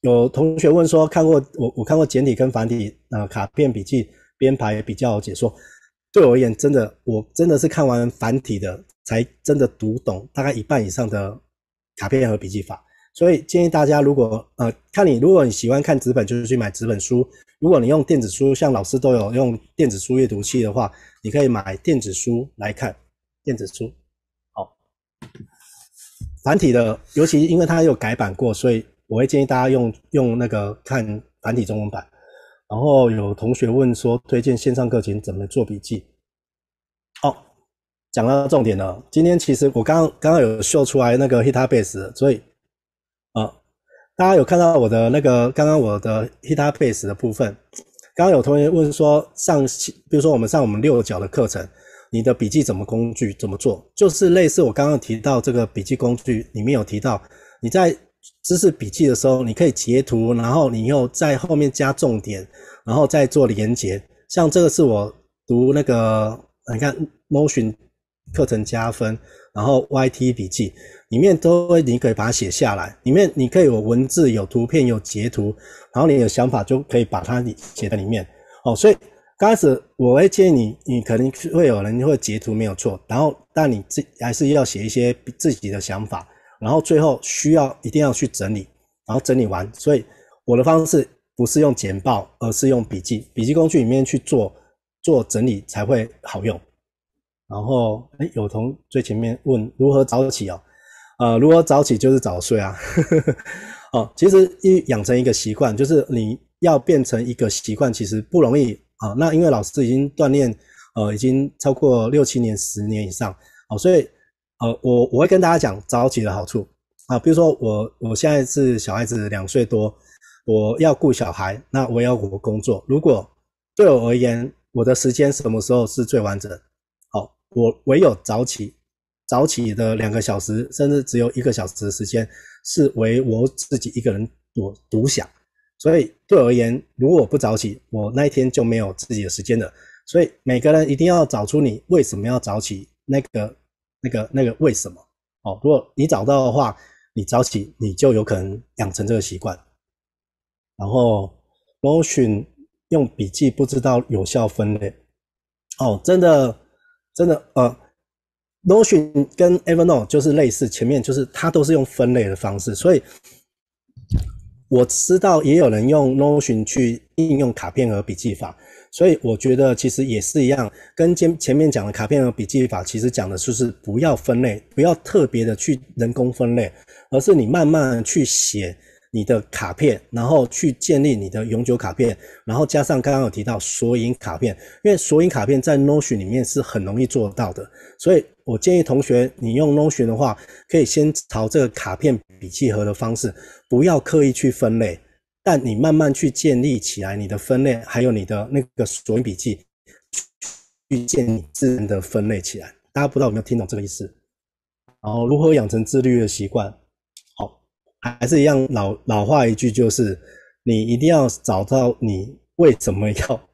有同学问说，看过我我看过简体跟繁体啊卡片笔记编排比较解说。对我而言，真的，我真的是看完繁体的，才真的读懂大概一半以上的卡片和笔记法。所以建议大家，如果呃看你，如果你喜欢看纸本，就是去买纸本书；如果你用电子书，像老师都有用电子书阅读器的话，你可以买电子书来看。电子书好，繁体的，尤其因为它有改版过，所以我会建议大家用用那个看繁体中文版。然后有同学问说，推荐线上课程怎么做笔记？哦，讲到重点了。今天其实我刚刚刚有秀出来那个 Hitabase，所以啊，大家有看到我的那个刚刚我的 Hitabase 的部分。刚刚有同学问说，上比如说我们上我们六角的课程，你的笔记怎么工具怎么做？就是类似我刚刚提到这个笔记工具里面有提到，你在。知识笔记的时候，你可以截图，然后你又在后面加重点，然后再做连接。像这个是我读那个，你看 Motion 课程加分，然后 YT 笔记里面都会，你可以把它写下来。里面你可以有文字、有图片、有截图，然后你有想法就可以把它写在里面。哦，所以刚开始我会建议你，你可能会有人会截图没有错，然后但你自还是要写一些自己的想法。然后最后需要一定要去整理，然后整理完，所以我的方式不是用简报，而是用笔记，笔记工具里面去做做整理才会好用。然后哎，有同最前面问如何早起哦，呃，如何早起就是早睡啊。哦，其实一养成一个习惯，就是你要变成一个习惯，其实不容易啊。那因为老师已经锻炼呃已经超过六七年、十年以上，哦，所以。呃，我我会跟大家讲早起的好处啊，比如说我我现在是小孩子两岁多，我要顾小孩，那我要我工作。如果对我而言，我的时间什么时候是最完整？好，我唯有早起，早起的两个小时，甚至只有一个小时的时间是为我自己一个人所独享。所以对我而言，如果我不早起，我那一天就没有自己的时间了。所以每个人一定要找出你为什么要早起那个。那个那个为什么？哦，如果你找到的话，你早起你就有可能养成这个习惯。然后 Notion 用笔记不知道有效分类，哦，真的真的呃，Notion 跟 Evernote 就是类似，前面就是它都是用分类的方式，所以我知道也有人用 Notion 去应用卡片和笔记法。所以我觉得其实也是一样，跟前前面讲的卡片和笔记法，其实讲的就是不要分类，不要特别的去人工分类，而是你慢慢去写你的卡片，然后去建立你的永久卡片，然后加上刚刚有提到索引卡片，因为索引卡片在 Notion 里面是很容易做到的，所以我建议同学你用 Notion 的话，可以先朝这个卡片笔记盒的方式，不要刻意去分类。但你慢慢去建立起来你的分类，还有你的那个索引笔记，去建立自然的分类起来。大家不知道有没有听懂这个意思？然后如何养成自律的习惯？好，还是一样老老话一句，就是你一定要找到你为什么要。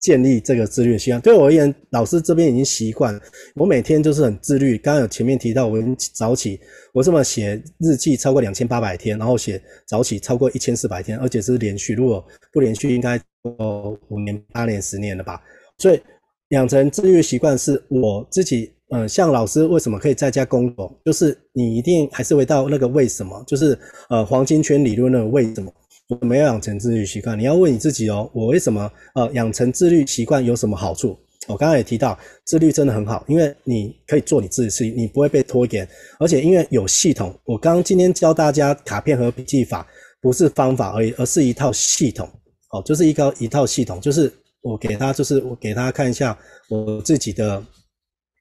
建立这个自律的习惯，对我而言，老师这边已经习惯，我每天就是很自律。刚刚有前面提到，我早起，我这么写日记超过两千八百天，然后写早起超过一千四百天，而且是连续，如果不连续，应该哦五年、八年、十年了吧。所以养成自律习惯是我自己，嗯，像老师为什么可以在家工作，就是你一定还是回到那个为什么，就是呃黄金圈理论那个为什么。我没有养成自律习惯，你要问你自己哦。我为什么呃养成自律习惯有什么好处？我刚刚也提到自律真的很好，因为你可以做你自己事情，你不会被拖延，而且因为有系统。我刚今天教大家卡片和笔记法，不是方法而已，而是一套系统。好，就是一个一套系统，就是我给他，就是我给大家看一下我自己的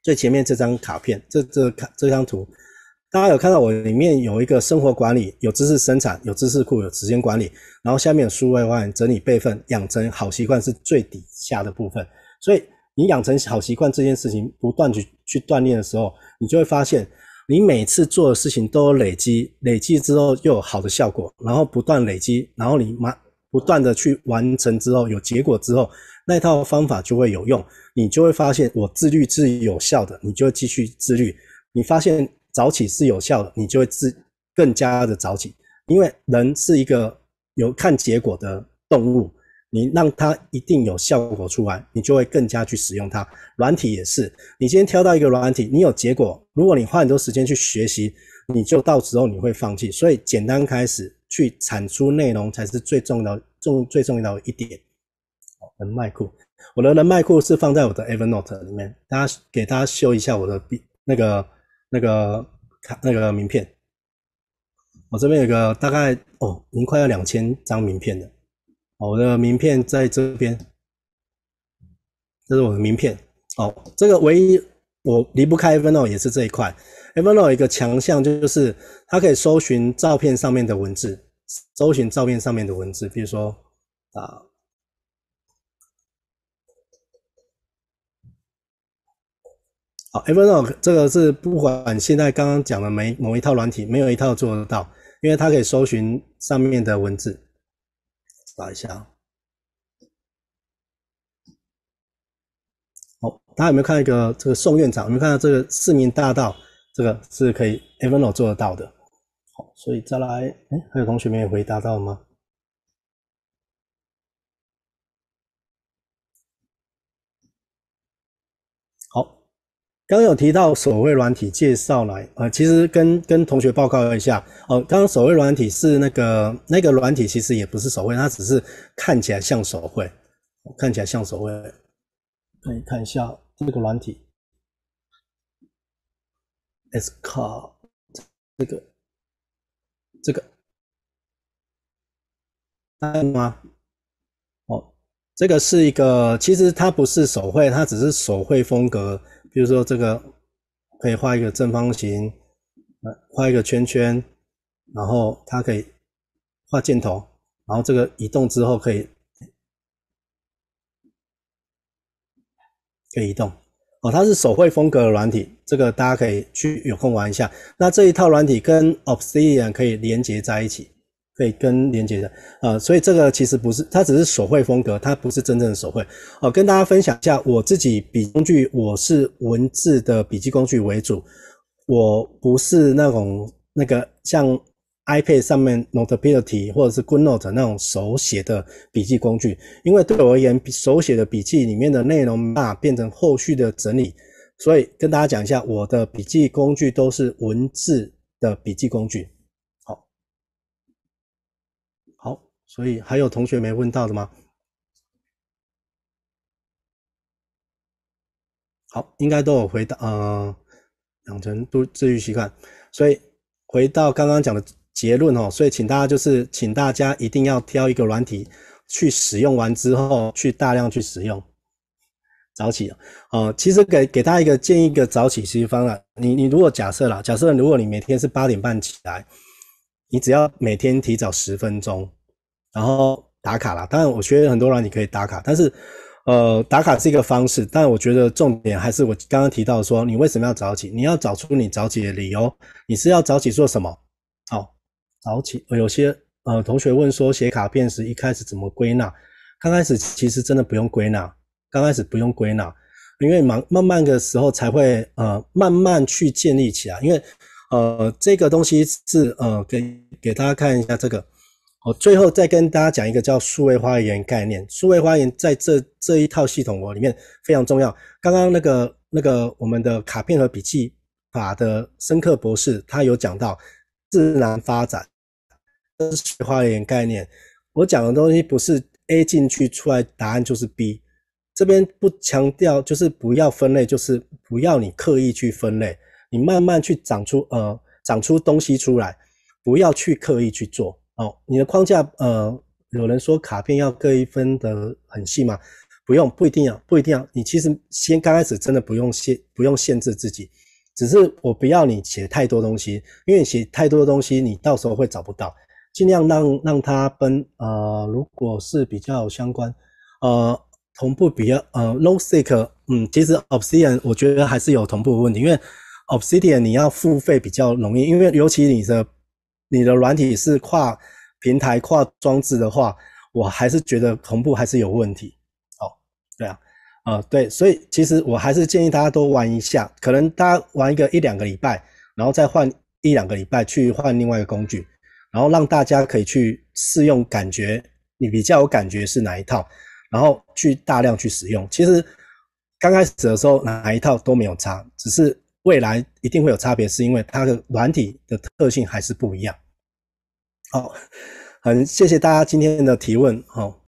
最前面这张卡片，这这卡这张图。大家有看到我里面有一个生活管理，有知识生产，有知识库，有时间管理，然后下面有书外化整理备份，养成好习惯是最底下的部分。所以你养成好习惯这件事情，不断去去锻炼的时候，你就会发现，你每次做的事情都有累积，累积之后又有好的效果，然后不断累积，然后你慢不断的去完成之后有结果之后，那套方法就会有用，你就会发现我自律是有效的，你就继续自律，你发现。早起是有效的，你就会自更加的早起，因为人是一个有看结果的动物，你让它一定有效果出来，你就会更加去使用它。软体也是，你今天挑到一个软体，你有结果，如果你花很多时间去学习，你就到时候你会放弃。所以简单开始去产出内容才是最重要的重最重要的一点。哦，人脉库，我的人脉库是放在我的 Evernote 里面，大家给大家秀一下我的那个。那个卡那个名片，我这边有个大概哦，已经快要两千张名片了。哦，我的名片在这边，这是我的名片。哦，这个唯一我离不开 v r n o 也是这一块。v r n o 一个强项就是它可以搜寻照片上面的文字，搜寻照片上面的文字，比如说啊。好 e v n o 这个是不管现在刚刚讲的每某一套软体，没有一套做得到，因为它可以搜寻上面的文字，找一下。好，大家有没有看一个这个宋院长有没有看到这个市民大道？这个是可以 e v n o 做得到的。好，所以再来，哎，还有同学没有回答到吗？刚有提到手绘软体介绍来，呃，其实跟跟同学报告一下哦。刚刚手绘软体是那个那个软体，其实也不是手绘，它只是看起来像手绘，看起来像手绘。可以看一下这个软体，S，Car 这个这个，看吗？哦，这个是一个，其实它不是手绘，它只是手绘风格。就是说，这个可以画一个正方形，呃，画一个圈圈，然后它可以画箭头，然后这个移动之后可以可以移动。哦，它是手绘风格的软体，这个大家可以去有空玩一下。那这一套软体跟 Obsidian 可以连接在一起。被跟连接的，呃，所以这个其实不是，它只是手绘风格，它不是真正的手绘。哦，跟大家分享一下，我自己笔工具，我是文字的笔记工具为主，我不是那种那个像 iPad 上面 Notability 或者是 GoodNote 那种手写的笔记工具，因为对我而言，手写的笔记里面的内容啊，变成后续的整理，所以跟大家讲一下，我的笔记工具都是文字的笔记工具。所以还有同学没问到的吗？好，应该都有回答。呃，养成都自愈习惯。所以回到刚刚讲的结论哦，所以请大家就是请大家一定要挑一个软体去使用完之后去大量去使用早起。哦，其实给给大家一个建议，一个早起习方案。你你如果假设啦，假设如果你每天是八点半起来，你只要每天提早十分钟。然后打卡啦。当然我学很多人你可以打卡，但是，呃，打卡是一个方式，但我觉得重点还是我刚刚提到说，你为什么要早起？你要找出你早起的理由，你是要早起做什么？好，早起有些呃同学问说写卡片时一开始怎么归纳？刚开始其实真的不用归纳，刚开始不用归纳，因为慢慢慢的时候才会呃慢慢去建立起来，因为呃这个东西是呃给给大家看一下这个。我最后再跟大家讲一个叫“数位花园”概念，“数位花园”在这这一套系统我里面非常重要。刚刚那个那个我们的卡片和笔记法的申克博士，他有讲到自然发展“这是花园”概念。我讲的东西不是 A 进去出来答案就是 B，这边不强调就是不要分类，就是不要你刻意去分类，你慢慢去长出呃长出东西出来，不要去刻意去做。哦，你的框架，呃，有人说卡片要各一分的很细吗？不用，不一定啊，不一定啊。你其实先刚开始真的不用限，不用限制自己，只是我不要你写太多东西，因为写太多的东西，你到时候会找不到。尽量让让它分，呃，如果是比较相关，呃，同步比较，呃 n o s e c 嗯，其实 Obsidian 我觉得还是有同步的问题，因为 Obsidian 你要付费比较容易，因为尤其你的。你的软体是跨平台、跨装置的话，我还是觉得同步还是有问题。哦，对啊，呃，对，所以其实我还是建议大家多玩一下，可能大家玩一个一两个礼拜，然后再换一两个礼拜去换另外一个工具，然后让大家可以去试用，感觉你比较有感觉是哪一套，然后去大量去使用。其实刚开始的时候哪一套都没有差，只是。未来一定会有差别，是因为它的软体的特性还是不一样。好，很谢谢大家今天的提问，好。